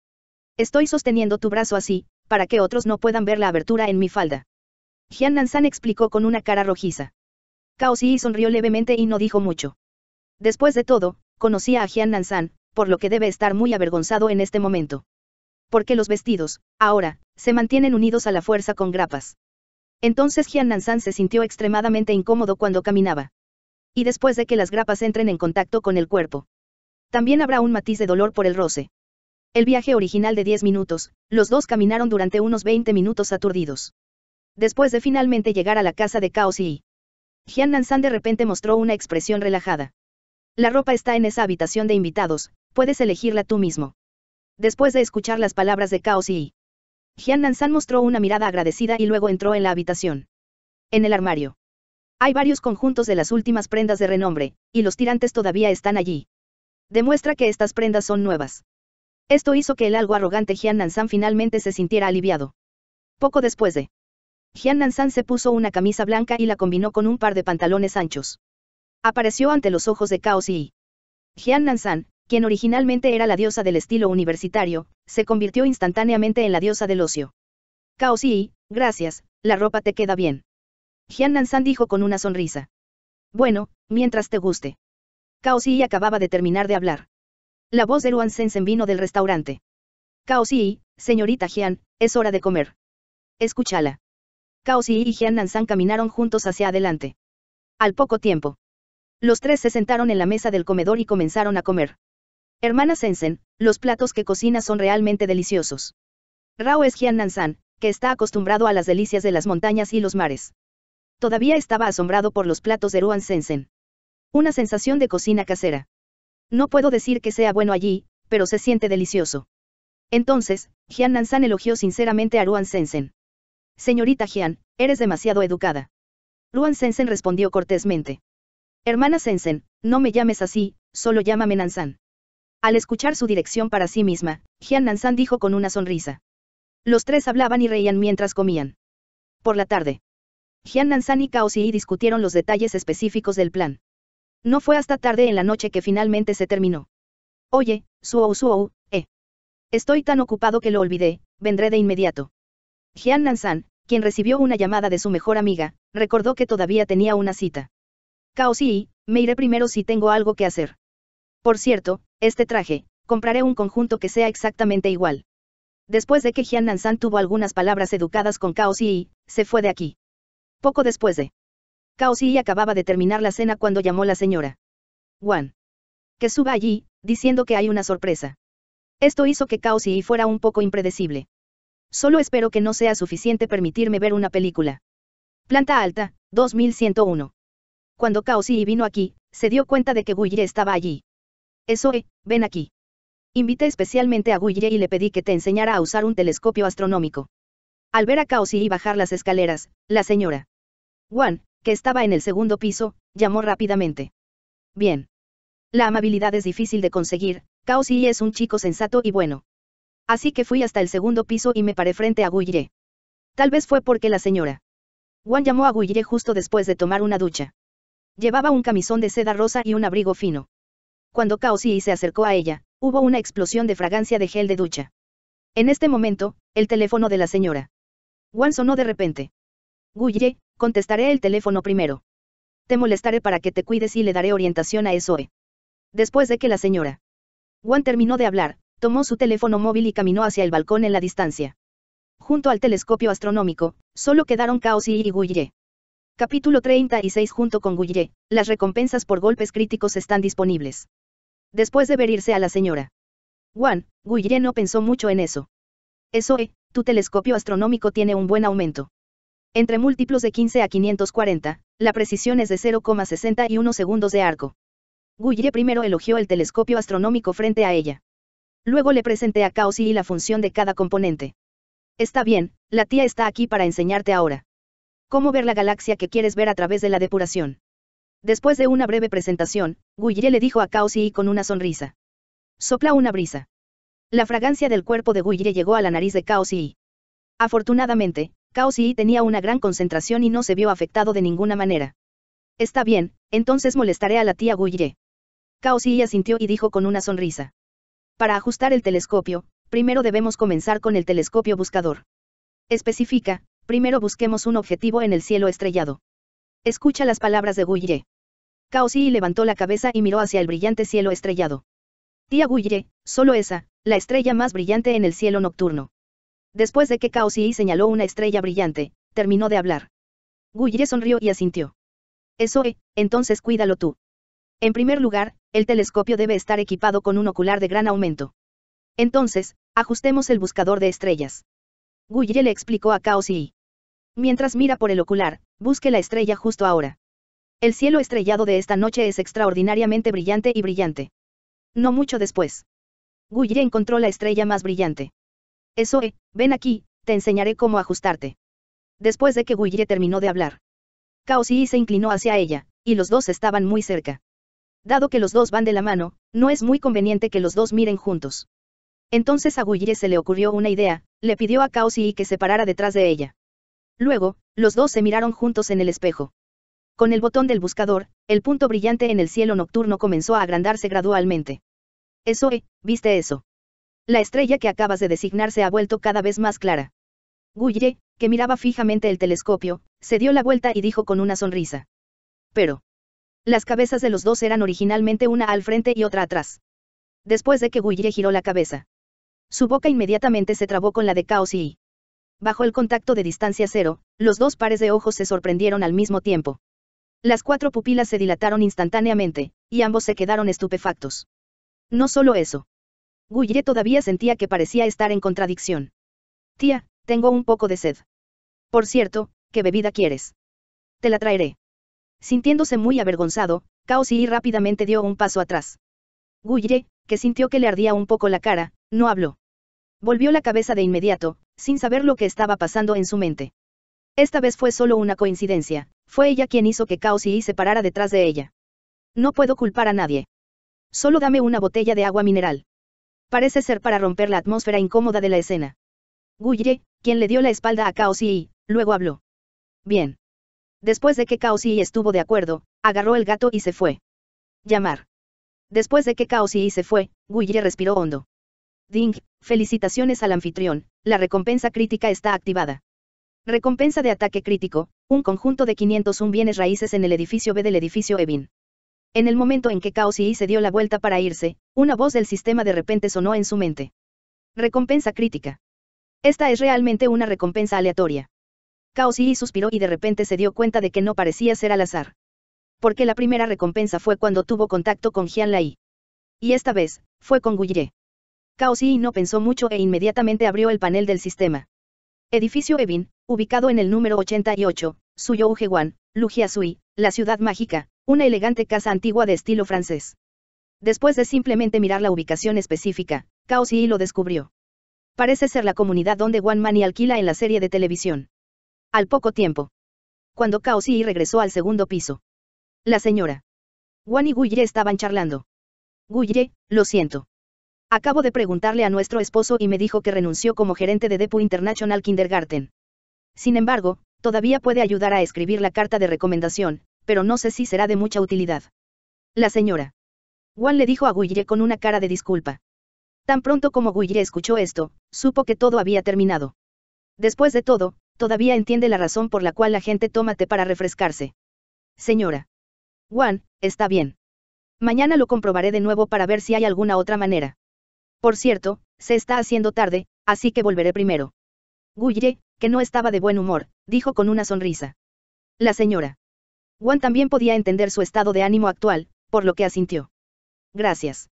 Speaker 1: Estoy sosteniendo tu brazo así, para que otros no puedan ver la abertura en mi falda. Jian Nansan explicó con una cara rojiza. Cao sonrió levemente y no dijo mucho. Después de todo, conocía a Jian Nansan, por lo que debe estar muy avergonzado en este momento. Porque los vestidos, ahora, se mantienen unidos a la fuerza con grapas. Entonces Jian Nansan se sintió extremadamente incómodo cuando caminaba. Y después de que las grapas entren en contacto con el cuerpo. También habrá un matiz de dolor por el roce. El viaje original de 10 minutos, los dos caminaron durante unos 20 minutos aturdidos. Después de finalmente llegar a la casa de Cao Si. Jian Nansan de repente mostró una expresión relajada. La ropa está en esa habitación de invitados, puedes elegirla tú mismo. Después de escuchar las palabras de Kaos y Jian Nansan mostró una mirada agradecida y luego entró en la habitación. En el armario. Hay varios conjuntos de las últimas prendas de renombre, y los tirantes todavía están allí. Demuestra que estas prendas son nuevas. Esto hizo que el algo arrogante Jian Nansan finalmente se sintiera aliviado. Poco después de Jian Nansan se puso una camisa blanca y la combinó con un par de pantalones anchos. Apareció ante los ojos de Cao Xi. Jian Nansan, quien originalmente era la diosa del estilo universitario, se convirtió instantáneamente en la diosa del ocio. Cao Xi, gracias, la ropa te queda bien. Jian Nansan dijo con una sonrisa. Bueno, mientras te guste. Cao Xi acababa de terminar de hablar. La voz de Luan Sensen vino del restaurante. Cao Xi, señorita Jian, es hora de comer. Escúchala. Cao y Jian Nansan caminaron juntos hacia adelante. Al poco tiempo. Los tres se sentaron en la mesa del comedor y comenzaron a comer. Hermana Sensen, los platos que cocina son realmente deliciosos. Rao es Jian Nansan, que está acostumbrado a las delicias de las montañas y los mares. Todavía estaba asombrado por los platos de Ruan Sensen. Una sensación de cocina casera. No puedo decir que sea bueno allí, pero se siente delicioso. Entonces, Jian Nansan elogió sinceramente a Ruan Sensen. Señorita Jian, eres demasiado educada. Ruan Sensen respondió cortésmente. Hermana Sensen, no me llames así, solo llámame Nansan. Al escuchar su dirección para sí misma, Jian Nansan dijo con una sonrisa. Los tres hablaban y reían mientras comían. Por la tarde. Jian Nansan y Cao discutieron los detalles específicos del plan. No fue hasta tarde en la noche que finalmente se terminó. Oye, Suou Suou, eh. Estoy tan ocupado que lo olvidé, vendré de inmediato. Jian Nansan, quien recibió una llamada de su mejor amiga, recordó que todavía tenía una cita. Caos y, me iré primero si tengo algo que hacer. Por cierto, este traje, compraré un conjunto que sea exactamente igual. Después de que Jian San tuvo algunas palabras educadas con Cao se fue de aquí. Poco después de. Cao acababa de terminar la cena cuando llamó la señora. Wan. Que suba allí, diciendo que hay una sorpresa. Esto hizo que Cao Y fuera un poco impredecible. Solo espero que no sea suficiente permitirme ver una película. Planta alta, 2101 cuando Kaosi vino aquí, se dio cuenta de que Guille estaba allí. Eso ven aquí. Invité especialmente a Guille y le pedí que te enseñara a usar un telescopio astronómico. Al ver a y bajar las escaleras, la señora Wan, que estaba en el segundo piso, llamó rápidamente. Bien. La amabilidad es difícil de conseguir, Kaosi es un chico sensato y bueno. Así que fui hasta el segundo piso y me paré frente a Guille. Tal vez fue porque la señora Wan llamó a Guille justo después de tomar una ducha. Llevaba un camisón de seda rosa y un abrigo fino. Cuando Kaosi se acercó a ella, hubo una explosión de fragancia de gel de ducha. En este momento, el teléfono de la señora. Wan sonó de repente. Ye, contestaré el teléfono primero. Te molestaré para que te cuides y le daré orientación a Esoe. Después de que la señora Wang terminó de hablar, tomó su teléfono móvil y caminó hacia el balcón en la distancia. Junto al telescopio astronómico, solo quedaron Kaosi y Ye. Capítulo 36 Junto con Guille, las recompensas por golpes críticos están disponibles. Después de ver irse a la señora. Juan, Guille no pensó mucho en eso. Eso eh, tu telescopio astronómico tiene un buen aumento. Entre múltiplos de 15 a 540, la precisión es de 0,61 segundos de arco. Guille primero elogió el telescopio astronómico frente a ella. Luego le presenté a Kaosi y la función de cada componente. Está bien, la tía está aquí para enseñarte ahora. Cómo ver la galaxia que quieres ver a través de la depuración. Después de una breve presentación, Guille le dijo a Kaosi con una sonrisa. Sopla una brisa. La fragancia del cuerpo de Guille llegó a la nariz de Kaosi. Afortunadamente, Kaosi tenía una gran concentración y no se vio afectado de ninguna manera. Está bien, entonces molestaré a la tía Guille. Kaosi asintió y dijo con una sonrisa. Para ajustar el telescopio, primero debemos comenzar con el telescopio buscador. Especifica, primero busquemos un objetivo en el cielo estrellado. Escucha las palabras de Guille. Xi levantó la cabeza y miró hacia el brillante cielo estrellado. Tía Guille, solo esa, la estrella más brillante en el cielo nocturno. Después de que Xi señaló una estrella brillante, terminó de hablar. Guille sonrió y asintió. Eso es, entonces cuídalo tú. En primer lugar, el telescopio debe estar equipado con un ocular de gran aumento. Entonces, ajustemos el buscador de estrellas. Guille le explicó a Xi. Mientras mira por el ocular, busque la estrella justo ahora. El cielo estrellado de esta noche es extraordinariamente brillante y brillante. No mucho después. Guille encontró la estrella más brillante. Eso, eh, ven aquí, te enseñaré cómo ajustarte. Después de que Guille terminó de hablar, Kaosi se inclinó hacia ella, y los dos estaban muy cerca. Dado que los dos van de la mano, no es muy conveniente que los dos miren juntos. Entonces a Guille se le ocurrió una idea, le pidió a Kaosi que se parara detrás de ella. Luego, los dos se miraron juntos en el espejo. Con el botón del buscador, el punto brillante en el cielo nocturno comenzó a agrandarse gradualmente. Eso, eh, viste eso. La estrella que acabas de designar se ha vuelto cada vez más clara. Guille, que miraba fijamente el telescopio, se dio la vuelta y dijo con una sonrisa. Pero. Las cabezas de los dos eran originalmente una al frente y otra atrás. Después de que Guille giró la cabeza. Su boca inmediatamente se trabó con la de Caos y... Bajo el contacto de distancia cero, los dos pares de ojos se sorprendieron al mismo tiempo. Las cuatro pupilas se dilataron instantáneamente, y ambos se quedaron estupefactos. No solo eso. Guille todavía sentía que parecía estar en contradicción. Tía, tengo un poco de sed. Por cierto, ¿qué bebida quieres? Te la traeré. Sintiéndose muy avergonzado, y rápidamente dio un paso atrás. Guille, que sintió que le ardía un poco la cara, no habló. Volvió la cabeza de inmediato, sin saber lo que estaba pasando en su mente. Esta vez fue solo una coincidencia, fue ella quien hizo que Cao Si se parara detrás de ella. No puedo culpar a nadie. Solo dame una botella de agua mineral. Parece ser para romper la atmósfera incómoda de la escena. Guye, quien le dio la espalda a Cao Si, luego habló. Bien. Después de que Cao Si estuvo de acuerdo, agarró el gato y se fue. Llamar. Después de que Cao Si se fue, Guille respiró hondo. Ding, felicitaciones al anfitrión, la recompensa crítica está activada. Recompensa de ataque crítico, un conjunto de 501 bienes raíces en el edificio B del edificio Evin. En el momento en que Cao y se dio la vuelta para irse, una voz del sistema de repente sonó en su mente. Recompensa crítica. Esta es realmente una recompensa aleatoria. Caos y suspiró y de repente se dio cuenta de que no parecía ser al azar. Porque la primera recompensa fue cuando tuvo contacto con Jian Lai. Y esta vez, fue con Ye. Cao no pensó mucho e inmediatamente abrió el panel del sistema. Edificio Evin, ubicado en el número 88, Lujia Sui, la ciudad mágica, una elegante casa antigua de estilo francés. Después de simplemente mirar la ubicación específica, Cao Xi lo descubrió. Parece ser la comunidad donde Wan Mani alquila en la serie de televisión. Al poco tiempo. Cuando Cao Xi regresó al segundo piso. La señora. Wan y Guye estaban charlando. Guye, lo siento. Acabo de preguntarle a nuestro esposo y me dijo que renunció como gerente de Depu International Kindergarten. Sin embargo, todavía puede ayudar a escribir la carta de recomendación, pero no sé si será de mucha utilidad. La señora. Juan le dijo a Guille con una cara de disculpa. Tan pronto como Guille escuchó esto, supo que todo había terminado. Después de todo, todavía entiende la razón por la cual la gente toma té para refrescarse. Señora. Juan, está bien. Mañana lo comprobaré de nuevo para ver si hay alguna otra manera. Por cierto, se está haciendo tarde, así que volveré primero. Guille, que no estaba de buen humor, dijo con una sonrisa. La señora. Juan también podía entender su estado de ánimo actual, por lo que asintió. Gracias.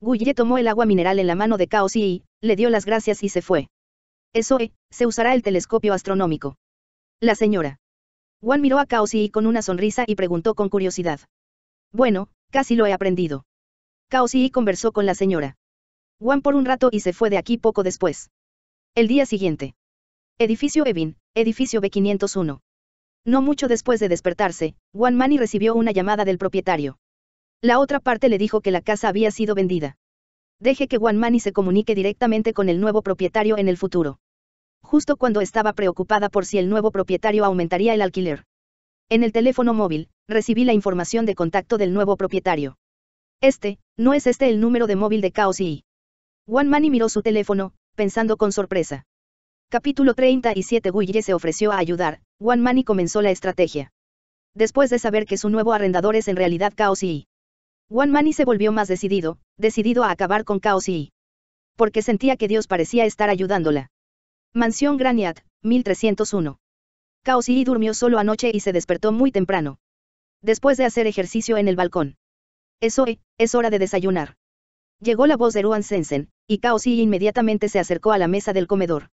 Speaker 1: Guille tomó el agua mineral en la mano de Caos y, le dio las gracias y se fue. Eso eh, se usará el telescopio astronómico. La señora. Juan miró a Caos y con una sonrisa y preguntó con curiosidad. Bueno, casi lo he aprendido. Caos y conversó con la señora. Juan por un rato y se fue de aquí poco después. El día siguiente. Edificio Evin, edificio B501. No mucho después de despertarse, Juan Manny recibió una llamada del propietario. La otra parte le dijo que la casa había sido vendida. Deje que Juan Manny se comunique directamente con el nuevo propietario en el futuro. Justo cuando estaba preocupada por si el nuevo propietario aumentaría el alquiler. En el teléfono móvil, recibí la información de contacto del nuevo propietario. Este, no es este el número de móvil de Caos One Manny miró su teléfono, pensando con sorpresa. Capítulo 37 Guille se ofreció a ayudar, One Manny comenzó la estrategia. Después de saber que su nuevo arrendador es en realidad Chaos y One Manny se volvió más decidido, decidido a acabar con Caos y porque sentía que Dios parecía estar ayudándola. Mansión Graniat, 1301. caos durmió solo anoche y se despertó muy temprano. Después de hacer ejercicio en el balcón. Es hoy, es hora de desayunar. Llegó la voz de Ruan Sensen, y Cao inmediatamente se acercó a la mesa del comedor.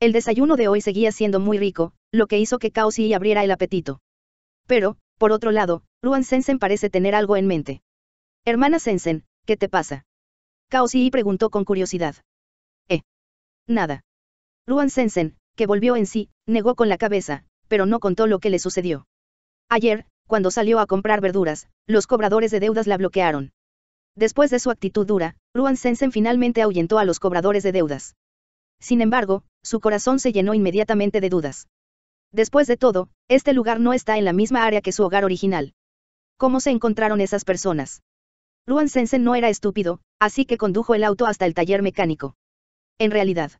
Speaker 1: El desayuno de hoy seguía siendo muy rico, lo que hizo que Cao Xi abriera el apetito. Pero, por otro lado, Ruan Sensen parece tener algo en mente. Hermana Sensen, ¿qué te pasa? Cao Xi preguntó con curiosidad. Eh. Nada. Ruan Sensen, que volvió en sí, negó con la cabeza, pero no contó lo que le sucedió. Ayer, cuando salió a comprar verduras, los cobradores de deudas la bloquearon. Después de su actitud dura, Ruan Sensen finalmente ahuyentó a los cobradores de deudas. Sin embargo, su corazón se llenó inmediatamente de dudas. Después de todo, este lugar no está en la misma área que su hogar original. ¿Cómo se encontraron esas personas? Ruan Sensen no era estúpido, así que condujo el auto hasta el taller mecánico. En realidad.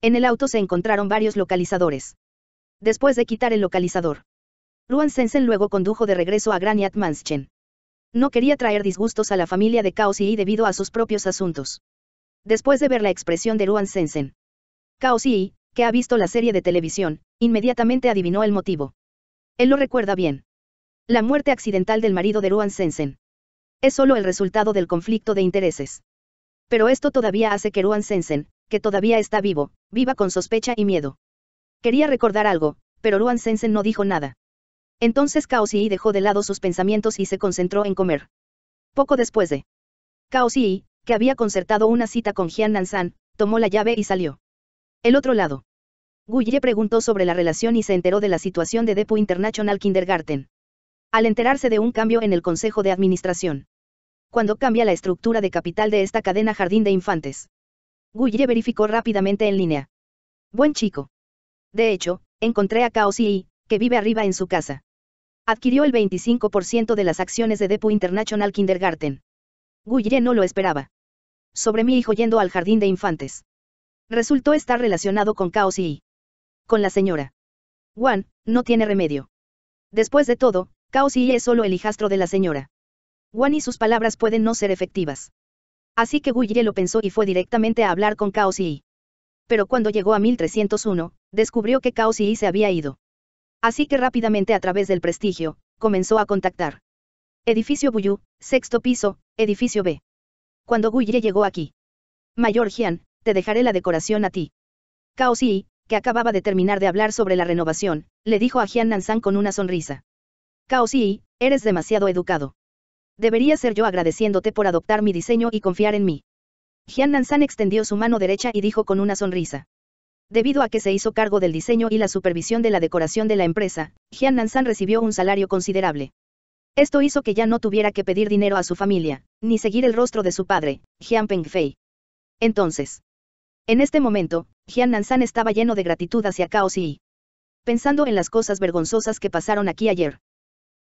Speaker 1: En el auto se encontraron varios localizadores. Después de quitar el localizador, Ruan Sensen luego condujo de regreso a Graniat Manschen. No quería traer disgustos a la familia de Cao Xi debido a sus propios asuntos. Después de ver la expresión de Ruan Sensen, Cao Xi, que ha visto la serie de televisión, inmediatamente adivinó el motivo. Él lo recuerda bien. La muerte accidental del marido de Ruan Sensen. Es solo el resultado del conflicto de intereses. Pero esto todavía hace que Ruan Sensen, que todavía está vivo, viva con sospecha y miedo. Quería recordar algo, pero Ruan Sensen no dijo nada. Entonces Cao dejó de lado sus pensamientos y se concentró en comer. Poco después de Cao que había concertado una cita con Jian Nansan, tomó la llave y salió. El otro lado. Guille preguntó sobre la relación y se enteró de la situación de Depu International Kindergarten. Al enterarse de un cambio en el Consejo de Administración. Cuando cambia la estructura de capital de esta cadena jardín de infantes. Guille verificó rápidamente en línea. Buen chico. De hecho, encontré a Cao que vive arriba en su casa. Adquirió el 25% de las acciones de Depu International Kindergarten. Guille no lo esperaba. Sobre mi hijo yendo al jardín de infantes. Resultó estar relacionado con Caos y con la señora. Juan, no tiene remedio. Después de todo, Caos y es solo el hijastro de la señora. Juan y sus palabras pueden no ser efectivas. Así que Guille lo pensó y fue directamente a hablar con Cao Pero cuando llegó a 1301, descubrió que Cao se había ido. Así que rápidamente a través del prestigio, comenzó a contactar. Edificio Buyu, sexto piso, edificio B. Cuando Guille llegó aquí. Mayor Jian, te dejaré la decoración a ti. Cao Xi, que acababa de terminar de hablar sobre la renovación, le dijo a Jian Nansan con una sonrisa. Cao Si, eres demasiado educado. Debería ser yo agradeciéndote por adoptar mi diseño y confiar en mí. Jian Nansan extendió su mano derecha y dijo con una sonrisa. Debido a que se hizo cargo del diseño y la supervisión de la decoración de la empresa, Jian Nansan recibió un salario considerable. Esto hizo que ya no tuviera que pedir dinero a su familia, ni seguir el rostro de su padre, Jian Pengfei. Entonces, en este momento, Jian Nansan estaba lleno de gratitud hacia Cao Xi. Pensando en las cosas vergonzosas que pasaron aquí ayer.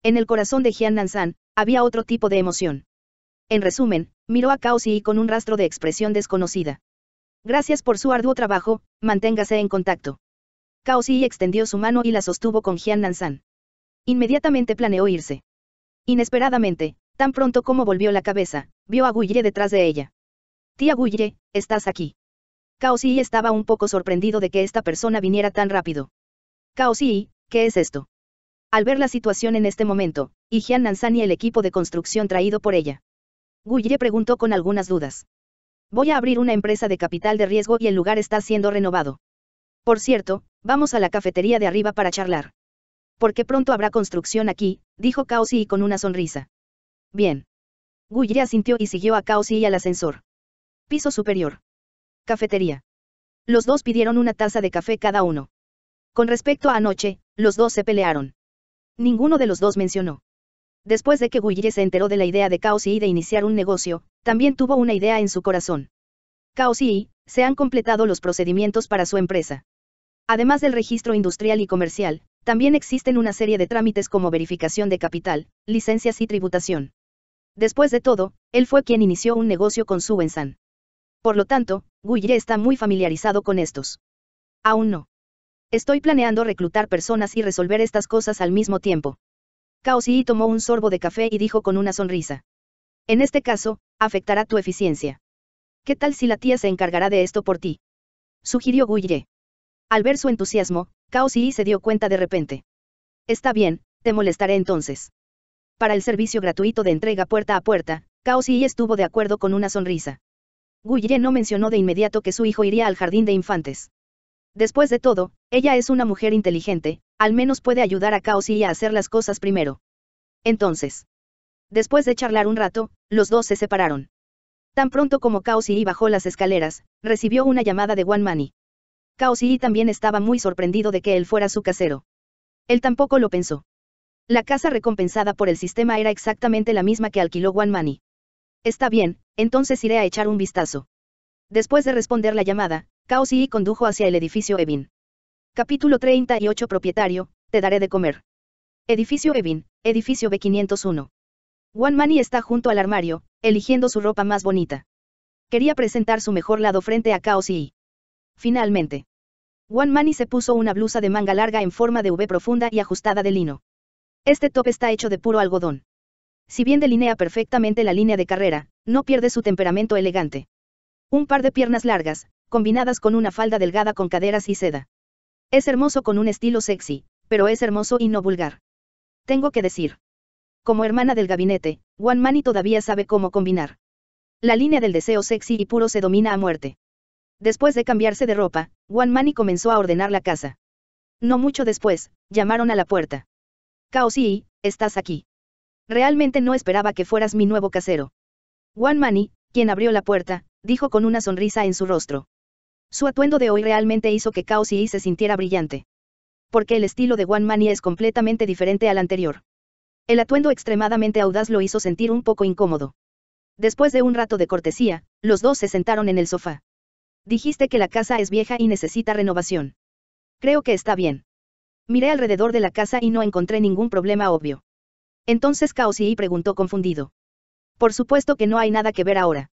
Speaker 1: En el corazón de Jian Nansan, había otro tipo de emoción. En resumen, miró a Cao Xi con un rastro de expresión desconocida. Gracias por su arduo trabajo, manténgase en contacto. Cao Xi extendió su mano y la sostuvo con Jian Nansan. Inmediatamente planeó irse. Inesperadamente, tan pronto como volvió la cabeza, vio a Guille detrás de ella. Tía Guille, estás aquí. Cao Xi estaba un poco sorprendido de que esta persona viniera tan rápido. Cao Xi, ¿qué es esto? Al ver la situación en este momento, y Jian Nansan y el equipo de construcción traído por ella. Guille preguntó con algunas dudas. Voy a abrir una empresa de capital de riesgo y el lugar está siendo renovado. Por cierto, vamos a la cafetería de arriba para charlar. Porque pronto habrá construcción aquí, dijo Kaosi con una sonrisa. Bien. Guille asintió y siguió a y al ascensor. Piso superior. Cafetería. Los dos pidieron una taza de café cada uno. Con respecto a anoche, los dos se pelearon. Ninguno de los dos mencionó. Después de que Guille se enteró de la idea de Cao y de iniciar un negocio, también tuvo una idea en su corazón. Cao y se han completado los procedimientos para su empresa. Además del registro industrial y comercial, también existen una serie de trámites como verificación de capital, licencias y tributación. Después de todo, él fue quien inició un negocio con Subensan. Por lo tanto, Guille está muy familiarizado con estos. Aún no. Estoy planeando reclutar personas y resolver estas cosas al mismo tiempo. Cao tomó un sorbo de café y dijo con una sonrisa. En este caso, afectará tu eficiencia. ¿Qué tal si la tía se encargará de esto por ti? Sugirió Ye. Al ver su entusiasmo, Cao Xi se dio cuenta de repente. Está bien, te molestaré entonces. Para el servicio gratuito de entrega puerta a puerta, Cao Xi estuvo de acuerdo con una sonrisa. Guille no mencionó de inmediato que su hijo iría al jardín de infantes. Después de todo, ella es una mujer inteligente, al menos puede ayudar a Kaosi a hacer las cosas primero. Entonces. Después de charlar un rato, los dos se separaron. Tan pronto como Kaosi bajó las escaleras, recibió una llamada de One Mani. Kaosi también estaba muy sorprendido de que él fuera su casero. Él tampoco lo pensó. La casa recompensada por el sistema era exactamente la misma que alquiló One Mani. Está bien, entonces iré a echar un vistazo. Después de responder la llamada, Kaosi condujo hacia el edificio Evin. Capítulo 38 Propietario, te daré de comer. Edificio Evin, edificio B501. One Money está junto al armario, eligiendo su ropa más bonita. Quería presentar su mejor lado frente a Caos y... Finalmente. One Money se puso una blusa de manga larga en forma de V profunda y ajustada de lino. Este top está hecho de puro algodón. Si bien delinea perfectamente la línea de carrera, no pierde su temperamento elegante. Un par de piernas largas, combinadas con una falda delgada con caderas y seda. Es hermoso con un estilo sexy, pero es hermoso y no vulgar. Tengo que decir. Como hermana del gabinete, One Money todavía sabe cómo combinar. La línea del deseo sexy y puro se domina a muerte. Después de cambiarse de ropa, One Money comenzó a ordenar la casa. No mucho después, llamaron a la puerta. Xi, estás aquí. Realmente no esperaba que fueras mi nuevo casero. One Money, quien abrió la puerta, dijo con una sonrisa en su rostro. Su atuendo de hoy realmente hizo que Cao Xi se sintiera brillante. Porque el estilo de One Mani es completamente diferente al anterior. El atuendo extremadamente audaz lo hizo sentir un poco incómodo. Después de un rato de cortesía, los dos se sentaron en el sofá. Dijiste que la casa es vieja y necesita renovación. Creo que está bien. Miré alrededor de la casa y no encontré ningún problema obvio. Entonces Cao Xi preguntó confundido. Por supuesto que no hay nada que ver ahora.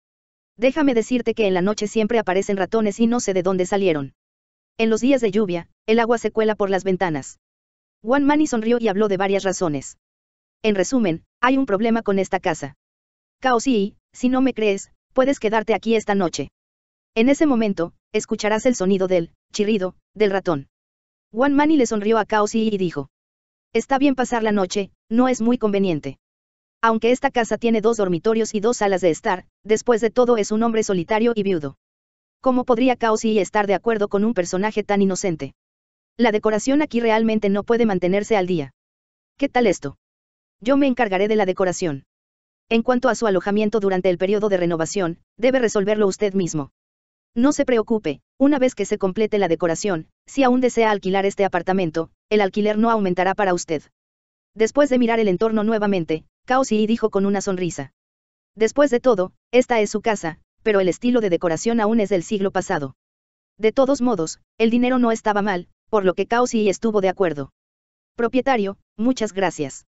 Speaker 1: Déjame decirte que en la noche siempre aparecen ratones y no sé de dónde salieron. En los días de lluvia, el agua se cuela por las ventanas. Juan Manny sonrió y habló de varias razones. En resumen, hay un problema con esta casa. Caos y, si no me crees, puedes quedarte aquí esta noche. En ese momento, escucharás el sonido del chirrido del ratón. Juan Manny le sonrió a Caos y dijo: Está bien pasar la noche, no es muy conveniente. Aunque esta casa tiene dos dormitorios y dos salas de estar, después de todo es un hombre solitario y viudo. ¿Cómo podría Kaosi estar de acuerdo con un personaje tan inocente? La decoración aquí realmente no puede mantenerse al día. ¿Qué tal esto? Yo me encargaré de la decoración. En cuanto a su alojamiento durante el periodo de renovación, debe resolverlo usted mismo. No se preocupe, una vez que se complete la decoración, si aún desea alquilar este apartamento, el alquiler no aumentará para usted. Después de mirar el entorno nuevamente, Cao Xi dijo con una sonrisa. Después de todo, esta es su casa, pero el estilo de decoración aún es del siglo pasado. De todos modos, el dinero no estaba mal, por lo que Cao Xi estuvo de acuerdo. Propietario, muchas gracias.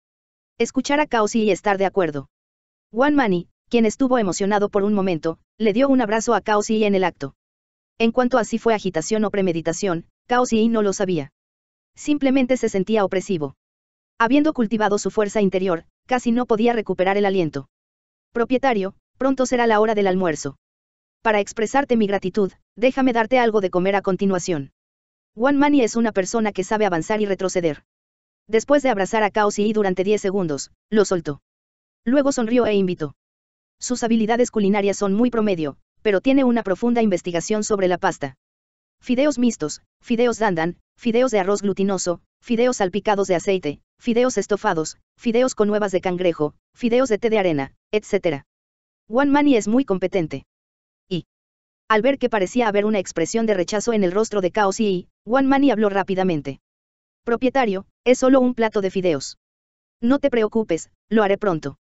Speaker 1: Escuchar a Cao y estar de acuerdo. Wan Mani, quien estuvo emocionado por un momento, le dio un abrazo a Cao Xi en el acto. En cuanto a si fue agitación o premeditación, Cao Xi no lo sabía. Simplemente se sentía opresivo. Habiendo cultivado su fuerza interior, casi no podía recuperar el aliento. Propietario, pronto será la hora del almuerzo. Para expresarte mi gratitud, déjame darte algo de comer a continuación. One Money es una persona que sabe avanzar y retroceder. Después de abrazar a Chaos y durante 10 segundos, lo soltó. Luego sonrió e invitó. Sus habilidades culinarias son muy promedio, pero tiene una profunda investigación sobre la pasta. Fideos mixtos, fideos dandan, fideos de arroz glutinoso, fideos salpicados de aceite, fideos estofados, fideos con nuevas de cangrejo, fideos de té de arena, etc. One Money es muy competente. Y al ver que parecía haber una expresión de rechazo en el rostro de cao y One Mani habló rápidamente. Propietario, es solo un plato de fideos. No te preocupes, lo haré pronto.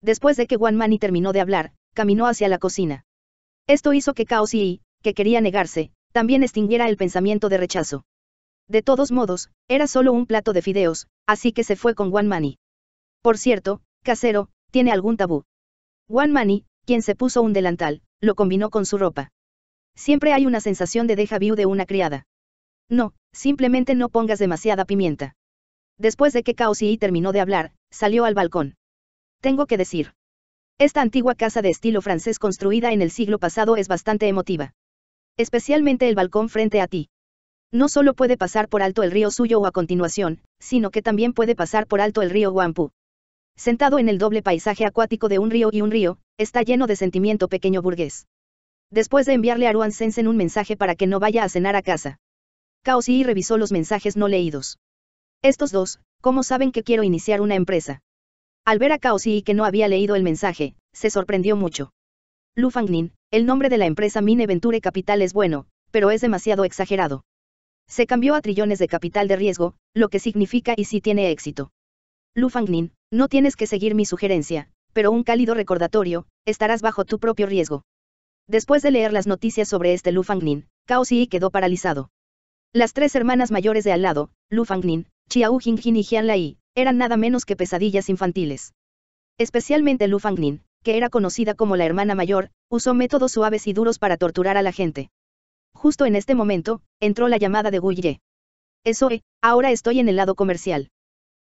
Speaker 1: Después de que One Money terminó de hablar, caminó hacia la cocina. Esto hizo que Xi Yi, que quería negarse, también extinguiera el pensamiento de rechazo. De todos modos, era solo un plato de fideos, así que se fue con One Money. Por cierto, casero, tiene algún tabú. One Money, quien se puso un delantal, lo combinó con su ropa. Siempre hay una sensación de deja vu de una criada. No, simplemente no pongas demasiada pimienta. Después de que Cao Xi terminó de hablar, salió al balcón. Tengo que decir. Esta antigua casa de estilo francés construida en el siglo pasado es bastante emotiva. Especialmente el balcón frente a ti. No solo puede pasar por alto el río Suyo o a continuación, sino que también puede pasar por alto el río Guampu. Sentado en el doble paisaje acuático de un río y un río, está lleno de sentimiento pequeño burgués. Después de enviarle a Ruan Sensen un mensaje para que no vaya a cenar a casa. Cao revisó los mensajes no leídos. Estos dos, ¿cómo saben que quiero iniciar una empresa? Al ver a Cao que no había leído el mensaje, se sorprendió mucho. Lu Fangnin, el nombre de la empresa Mine Venture Capital es bueno, pero es demasiado exagerado se cambió a trillones de capital de riesgo, lo que significa y si tiene éxito. Lu Nin, no tienes que seguir mi sugerencia, pero un cálido recordatorio, estarás bajo tu propio riesgo. Después de leer las noticias sobre este Lu Fangnin, Cao Xi quedó paralizado. Las tres hermanas mayores de al lado, Lu Nin, Chiao Jingjin y Jian Lai, eran nada menos que pesadillas infantiles. Especialmente Lu Nin, que era conocida como la hermana mayor, usó métodos suaves y duros para torturar a la gente. Justo en este momento, entró la llamada de Guille. Eso es, ahora estoy en el lado comercial.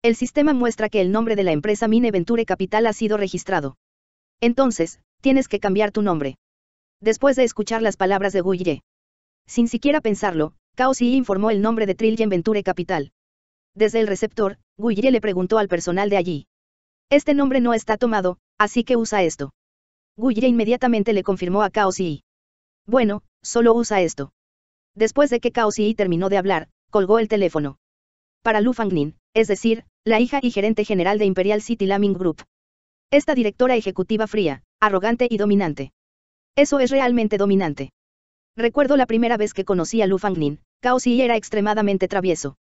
Speaker 1: El sistema muestra que el nombre de la empresa Mine Venture Capital ha sido registrado. Entonces, tienes que cambiar tu nombre. Después de escuchar las palabras de Guille. Sin siquiera pensarlo, Cao Xi informó el nombre de Trillian Venture Capital. Desde el receptor, Guille le preguntó al personal de allí. Este nombre no está tomado, así que usa esto. Guille inmediatamente le confirmó a Cao Xi. Bueno, solo usa esto. Después de que Cao Xi terminó de hablar, colgó el teléfono. Para Lu Fangnin, es decir, la hija y gerente general de Imperial City Laming Group. Esta directora ejecutiva fría, arrogante y dominante. Eso es realmente dominante. Recuerdo la primera vez que conocí a Lu Fangnin, Cao Xi era extremadamente travieso.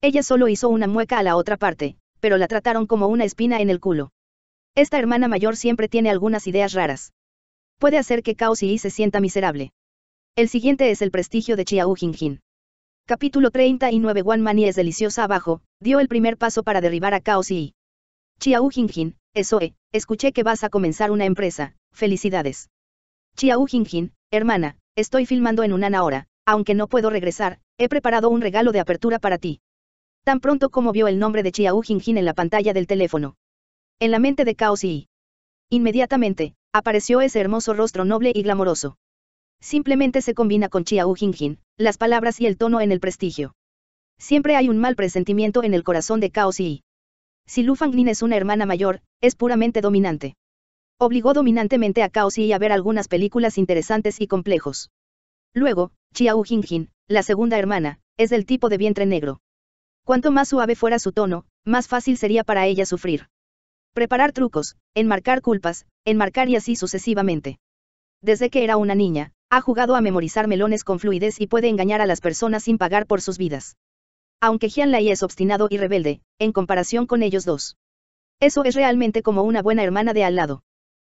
Speaker 1: Ella solo hizo una mueca a la otra parte, pero la trataron como una espina en el culo. Esta hermana mayor siempre tiene algunas ideas raras puede hacer que Cao se sienta miserable. El siguiente es el prestigio de Chiao Jingjin. Capítulo 39 Wan Mani es deliciosa abajo, dio el primer paso para derribar a Cao y. Chiao eso es, eh, escuché que vas a comenzar una empresa, felicidades. Chiao Jingjin, hermana, estoy filmando en una ahora. aunque no puedo regresar, he preparado un regalo de apertura para ti. Tan pronto como vio el nombre de Chiao Jingjin en la pantalla del teléfono. En la mente de Cao Inmediatamente, apareció ese hermoso rostro noble y glamoroso. Simplemente se combina con Chiao Jingjin, las palabras y el tono en el prestigio. Siempre hay un mal presentimiento en el corazón de Cao Xi. Si Lu Fanglin es una hermana mayor, es puramente dominante. Obligó dominantemente a Cao Xi a ver algunas películas interesantes y complejos. Luego, Chiao Jingjin, la segunda hermana, es del tipo de vientre negro. Cuanto más suave fuera su tono, más fácil sería para ella sufrir. Preparar trucos, enmarcar culpas, enmarcar y así sucesivamente. Desde que era una niña, ha jugado a memorizar melones con fluidez y puede engañar a las personas sin pagar por sus vidas. Aunque Jianlai Lai es obstinado y rebelde, en comparación con ellos dos. Eso es realmente como una buena hermana de al lado.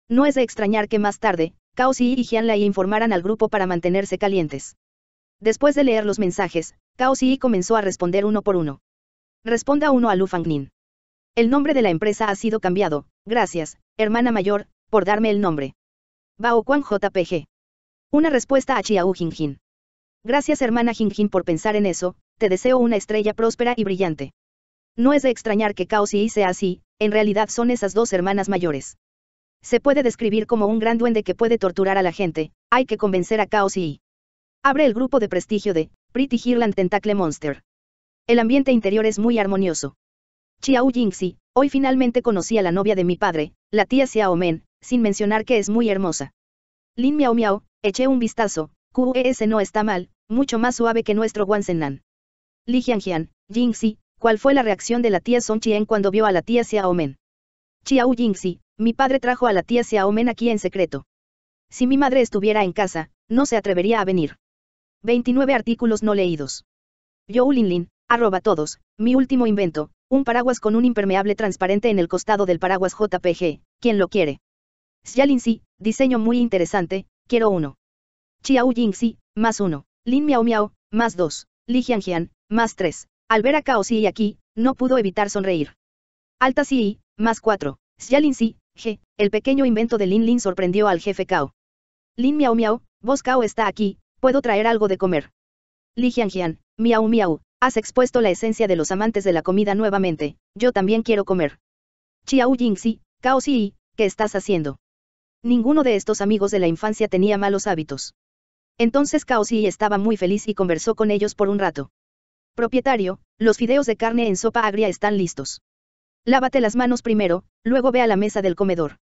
Speaker 1: No es de extrañar que más tarde, Cao Xi y Jianlai Lai informaran al grupo para mantenerse calientes. Después de leer los mensajes, Cao Xi comenzó a responder uno por uno. Responda uno a Lu Fangnin. El nombre de la empresa ha sido cambiado, gracias, hermana mayor, por darme el nombre. Bao Quan JPG. Una respuesta a Chiao Gracias hermana Jingjin por pensar en eso, te deseo una estrella próspera y brillante. No es de extrañar que Cao Xi sea así, en realidad son esas dos hermanas mayores. Se puede describir como un gran duende que puede torturar a la gente, hay que convencer a Cao Xi. Abre el grupo de prestigio de Pretty Hirland Tentacle Monster. El ambiente interior es muy armonioso. Xiao Jingxi, hoy finalmente conocí a la novia de mi padre, la tía Xiaomen, sin mencionar que es muy hermosa. Lin Miao Miao, eché un vistazo, QES no está mal, mucho más suave que nuestro Wan Nan. Li Jianjian, Jingxi, ¿cuál fue la reacción de la tía Song cuando vio a la tía Xiaomen? Men? Xiao Jingxi, mi padre trajo a la tía Xiaomen aquí en secreto. Si mi madre estuviera en casa, no se atrevería a venir. 29 artículos no leídos. Yo Linlin, arroba todos, mi último invento, un paraguas con un impermeable transparente en el costado del paraguas JPG, ¿quién lo quiere? Xialinxi, diseño muy interesante, quiero uno. Chiao si, más uno. Lin Miao Miao, más dos. Li Jianjian, más tres. Al ver a Cao Y aquí, no pudo evitar sonreír. Alta Si, más cuatro. si, G, el pequeño invento de Lin Lin sorprendió al jefe Cao. Lin Miao Miao, vos Cao está aquí, puedo traer algo de comer. Li Jianjian, Miao Miao. Has expuesto la esencia de los amantes de la comida nuevamente, yo también quiero comer. Chiao Jingxi, Cao Xi, ¿qué estás haciendo? Ninguno de estos amigos de la infancia tenía malos hábitos. Entonces Cao Xi estaba muy feliz y conversó con ellos por un rato. Propietario, los fideos de carne en sopa agria están listos. Lávate las manos primero, luego ve a la mesa del comedor.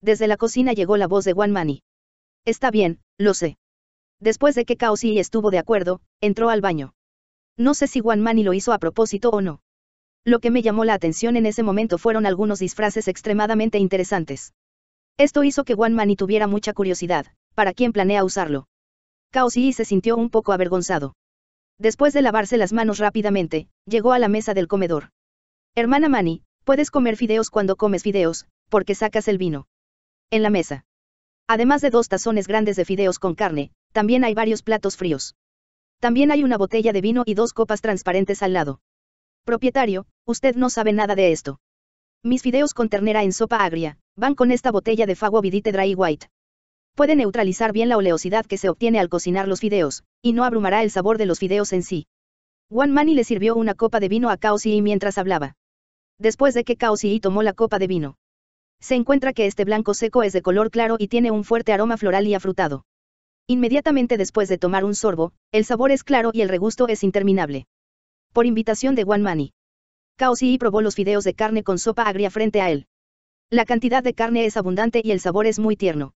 Speaker 1: Desde la cocina llegó la voz de Wan Mani. Está bien, lo sé. Después de que Cao Xi estuvo de acuerdo, entró al baño. No sé si mani lo hizo a propósito o no. Lo que me llamó la atención en ese momento fueron algunos disfraces extremadamente interesantes. Esto hizo que Manny tuviera mucha curiosidad, para quién planea usarlo. Cao se sintió un poco avergonzado. Después de lavarse las manos rápidamente, llegó a la mesa del comedor. Hermana Mani, puedes comer fideos cuando comes fideos, porque sacas el vino. En la mesa. Además de dos tazones grandes de fideos con carne, también hay varios platos fríos. También hay una botella de vino y dos copas transparentes al lado. Propietario, usted no sabe nada de esto. Mis fideos con ternera en sopa agria, van con esta botella de Fago Vidite Dry White. Puede neutralizar bien la oleosidad que se obtiene al cocinar los fideos, y no abrumará el sabor de los fideos en sí. Juan Manny le sirvió una copa de vino a Kaosi mientras hablaba. Después de que Kaosi tomó la copa de vino, se encuentra que este blanco seco es de color claro y tiene un fuerte aroma floral y afrutado. Inmediatamente después de tomar un sorbo, el sabor es claro y el regusto es interminable. Por invitación de One Mani. Cao Xi probó los fideos de carne con sopa agria frente a él. La cantidad de carne es abundante y el sabor es muy tierno.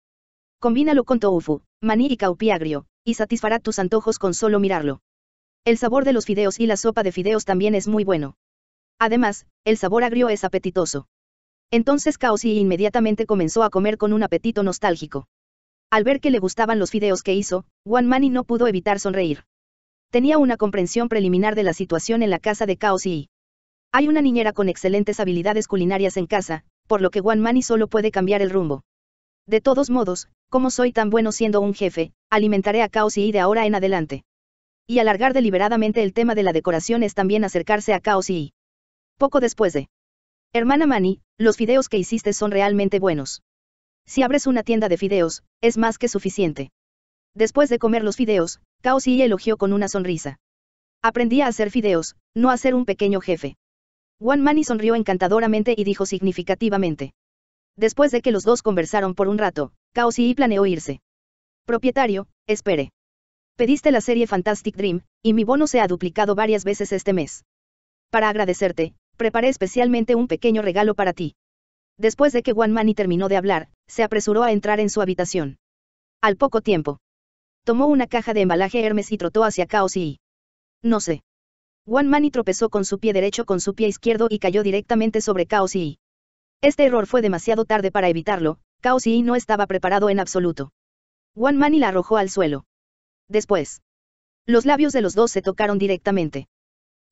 Speaker 1: Combínalo con tofu, maní y caupí agrio, y satisfará tus antojos con solo mirarlo. El sabor de los fideos y la sopa de fideos también es muy bueno. Además, el sabor agrio es apetitoso. Entonces Cao Xi inmediatamente comenzó a comer con un apetito nostálgico. Al ver que le gustaban los fideos que hizo, Wan Mani no pudo evitar sonreír. Tenía una comprensión preliminar de la situación en la casa de Caos y hay una niñera con excelentes habilidades culinarias en casa, por lo que Wan Mani solo puede cambiar el rumbo. De todos modos, como soy tan bueno siendo un jefe, alimentaré a Caos y de ahora en adelante. Y alargar deliberadamente el tema de la decoración es también acercarse a Caos y poco después de Hermana Mani, los fideos que hiciste son realmente buenos. Si abres una tienda de fideos, es más que suficiente. Después de comer los fideos, Cao Xi elogió con una sonrisa. Aprendí a hacer fideos, no a ser un pequeño jefe. One Mani sonrió encantadoramente y dijo significativamente. Después de que los dos conversaron por un rato, Cao Xi planeó irse. Propietario, espere. Pediste la serie Fantastic Dream, y mi bono se ha duplicado varias veces este mes. Para agradecerte, preparé especialmente un pequeño regalo para ti. Después de que Wan Mani terminó de hablar, se apresuró a entrar en su habitación. Al poco tiempo, tomó una caja de embalaje Hermes y trotó hacia Caos y... No sé. Wan Mani tropezó con su pie derecho con su pie izquierdo y cayó directamente sobre Caos y... Este error fue demasiado tarde para evitarlo, cao y no estaba preparado en absoluto. Wan Mani la arrojó al suelo. Después. Los labios de los dos se tocaron directamente.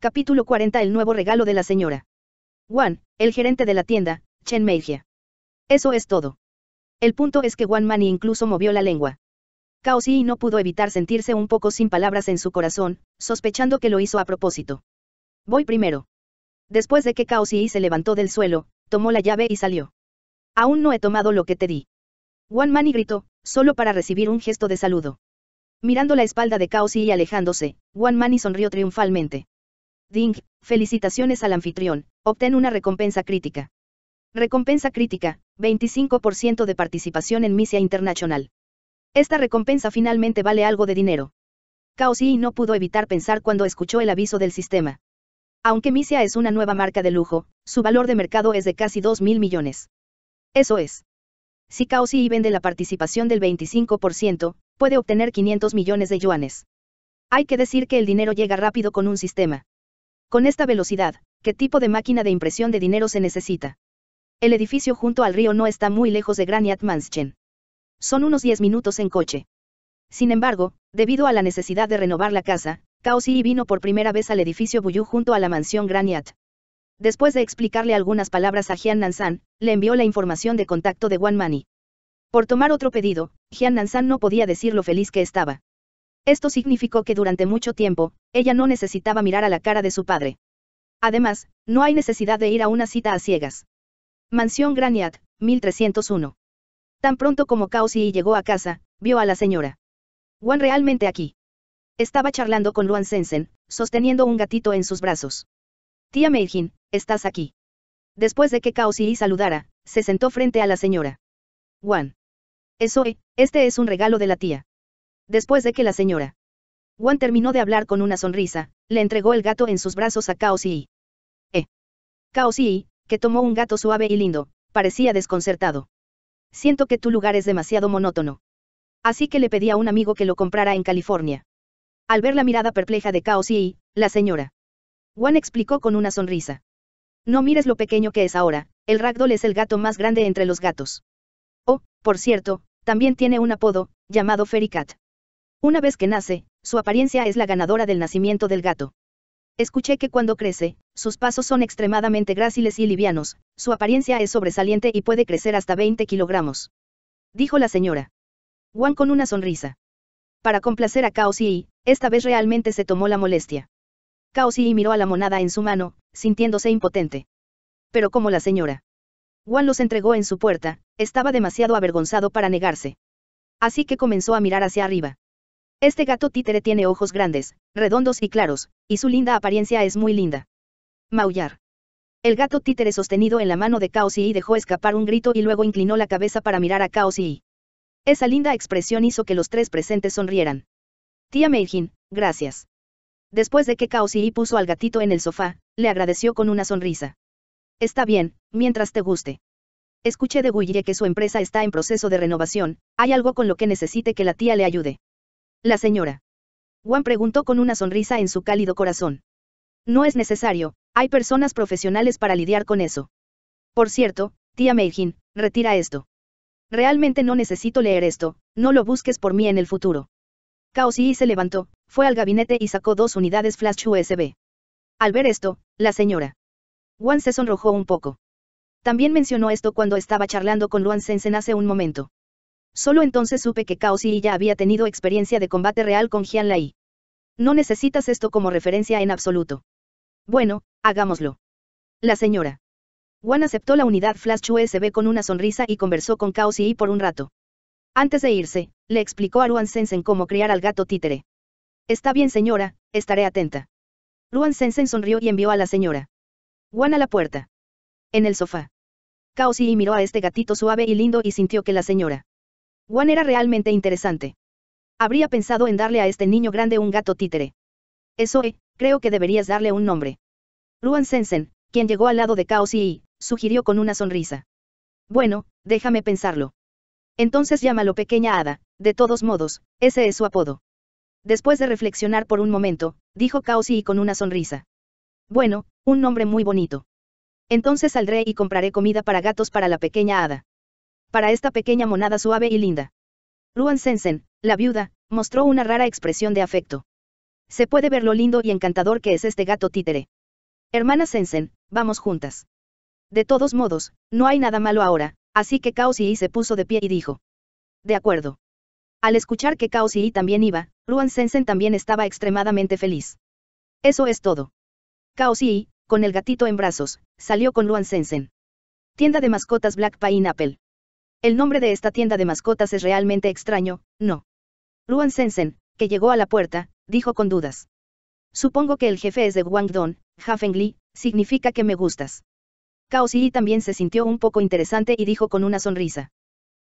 Speaker 1: Capítulo 40 El nuevo regalo de la señora. Wan, el gerente de la tienda, Chen Meijia. Eso es todo. El punto es que Wan Mani incluso movió la lengua. Cao Xi no pudo evitar sentirse un poco sin palabras en su corazón, sospechando que lo hizo a propósito. Voy primero. Después de que Cao Xi se levantó del suelo, tomó la llave y salió. Aún no he tomado lo que te di. Wan Mani gritó, solo para recibir un gesto de saludo. Mirando la espalda de Cao Xi y alejándose, Wan Mani sonrió triunfalmente. Ding, felicitaciones al anfitrión, obtén una recompensa crítica. Recompensa crítica, 25% de participación en Misia Internacional. Esta recompensa finalmente vale algo de dinero. Cao Xi no pudo evitar pensar cuando escuchó el aviso del sistema. Aunque Misia es una nueva marca de lujo, su valor de mercado es de casi 2 mil millones. Eso es. Si Cao Xi vende la participación del 25%, puede obtener 500 millones de yuanes. Hay que decir que el dinero llega rápido con un sistema. Con esta velocidad, ¿qué tipo de máquina de impresión de dinero se necesita? El edificio junto al río no está muy lejos de Graniat Manschen. Son unos 10 minutos en coche. Sin embargo, debido a la necesidad de renovar la casa, Xi vino por primera vez al edificio Buyu junto a la mansión Graniat. Después de explicarle algunas palabras a Jian Nansan, le envió la información de contacto de Wan Mani. Por tomar otro pedido, Jian Nansan no podía decir lo feliz que estaba. Esto significó que durante mucho tiempo, ella no necesitaba mirar a la cara de su padre. Además, no hay necesidad de ir a una cita a ciegas. Mansión Graniat, 1301. Tan pronto como Yi llegó a casa, vio a la señora. Wan realmente aquí. Estaba charlando con Luan Sensen, sosteniendo un gatito en sus brazos. Tía Meijin, estás aquí. Después de que Xi saludara, se sentó frente a la señora. Wan. Eso, eh, este es un regalo de la tía. Después de que la señora. Juan terminó de hablar con una sonrisa, le entregó el gato en sus brazos a Cao Eh. Cao que tomó un gato suave y lindo, parecía desconcertado. Siento que tu lugar es demasiado monótono. Así que le pedí a un amigo que lo comprara en California. Al ver la mirada perpleja de Chaos y, la señora. Juan explicó con una sonrisa. No mires lo pequeño que es ahora, el ragdoll es el gato más grande entre los gatos. Oh, por cierto, también tiene un apodo, llamado Fairy Cat. Una vez que nace, su apariencia es la ganadora del nacimiento del gato. Escuché que cuando crece, sus pasos son extremadamente gráciles y livianos, su apariencia es sobresaliente y puede crecer hasta 20 kilogramos. Dijo la señora. Juan con una sonrisa. Para complacer a Cao esta vez realmente se tomó la molestia. Cao Xi miró a la monada en su mano, sintiéndose impotente. Pero como la señora. Juan los entregó en su puerta, estaba demasiado avergonzado para negarse. Así que comenzó a mirar hacia arriba. Este gato títere tiene ojos grandes, redondos y claros, y su linda apariencia es muy linda. Maullar. El gato títere sostenido en la mano de Cao Y dejó escapar un grito y luego inclinó la cabeza para mirar a Cao Esa linda expresión hizo que los tres presentes sonrieran. Tía Meijin, gracias. Después de que Cao puso al gatito en el sofá, le agradeció con una sonrisa. Está bien, mientras te guste. Escuché de Guille que su empresa está en proceso de renovación, hay algo con lo que necesite que la tía le ayude. La señora. Juan preguntó con una sonrisa en su cálido corazón. No es necesario, hay personas profesionales para lidiar con eso. Por cierto, tía Meijin, retira esto. Realmente no necesito leer esto, no lo busques por mí en el futuro. Cao Xi se levantó, fue al gabinete y sacó dos unidades flash USB. Al ver esto, la señora. Juan se sonrojó un poco. También mencionó esto cuando estaba charlando con Luan Sensen hace un momento. Solo entonces supe que Cao ya había tenido experiencia de combate real con Jian Lai. No necesitas esto como referencia en absoluto. Bueno, hagámoslo. La señora. Wan aceptó la unidad Flash USB con una sonrisa y conversó con Cao por un rato. Antes de irse, le explicó a Ruan Sensen cómo criar al gato títere. Está bien señora, estaré atenta. Ruan Sensen sonrió y envió a la señora. Wan a la puerta. En el sofá. Cao miró a este gatito suave y lindo y sintió que la señora Juan era realmente interesante. Habría pensado en darle a este niño grande un gato títere. Eso, eh, creo que deberías darle un nombre. Ruan Sensen, quien llegó al lado de cao y, sugirió con una sonrisa. Bueno, déjame pensarlo. Entonces llámalo pequeña hada, de todos modos, ese es su apodo. Después de reflexionar por un momento, dijo Xi con una sonrisa. Bueno, un nombre muy bonito. Entonces saldré y compraré comida para gatos para la pequeña hada para esta pequeña monada suave y linda. Ruan Sensen, la viuda, mostró una rara expresión de afecto. Se puede ver lo lindo y encantador que es este gato títere. Hermana Sensen, vamos juntas. De todos modos, no hay nada malo ahora, así que Cao Yi se puso de pie y dijo. De acuerdo. Al escuchar que Cao Yi también iba, Ruan Sensen también estaba extremadamente feliz. Eso es todo. Cao Si, con el gatito en brazos, salió con Ruan Sensen. Tienda de mascotas Black Apple. El nombre de esta tienda de mascotas es realmente extraño, ¿no? Ruan Sensen, que llegó a la puerta, dijo con dudas. Supongo que el jefe es de Guangdong, Li, significa que me gustas. Cao Xi también se sintió un poco interesante y dijo con una sonrisa.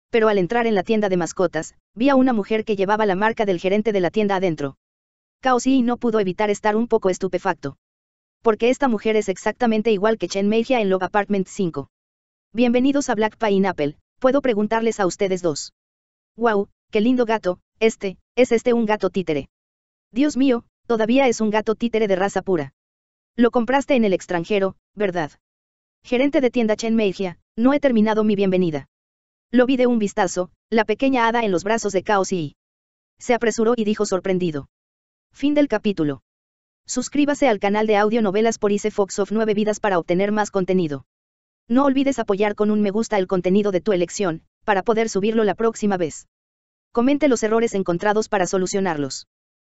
Speaker 1: Pero al entrar en la tienda de mascotas, vi a una mujer que llevaba la marca del gerente de la tienda adentro. Cao Xi no pudo evitar estar un poco estupefacto. Porque esta mujer es exactamente igual que Chen Meijia en Love Apartment 5. Bienvenidos a Black Pineapple, puedo preguntarles a ustedes dos. ¡Wow! ¡Qué lindo gato! Este, es este un gato títere. Dios mío, todavía es un gato títere de raza pura. Lo compraste en el extranjero, ¿verdad? Gerente de tienda Chen Meijia, no he terminado mi bienvenida. Lo vi de un vistazo, la pequeña hada en los brazos de Cao Si. Se apresuró y dijo sorprendido. Fin del capítulo. Suscríbase al canal de audio novelas por Ice Fox of 9 vidas para obtener más contenido. No olvides apoyar con un me gusta el contenido de tu elección, para poder subirlo la próxima vez. Comente los errores encontrados para solucionarlos.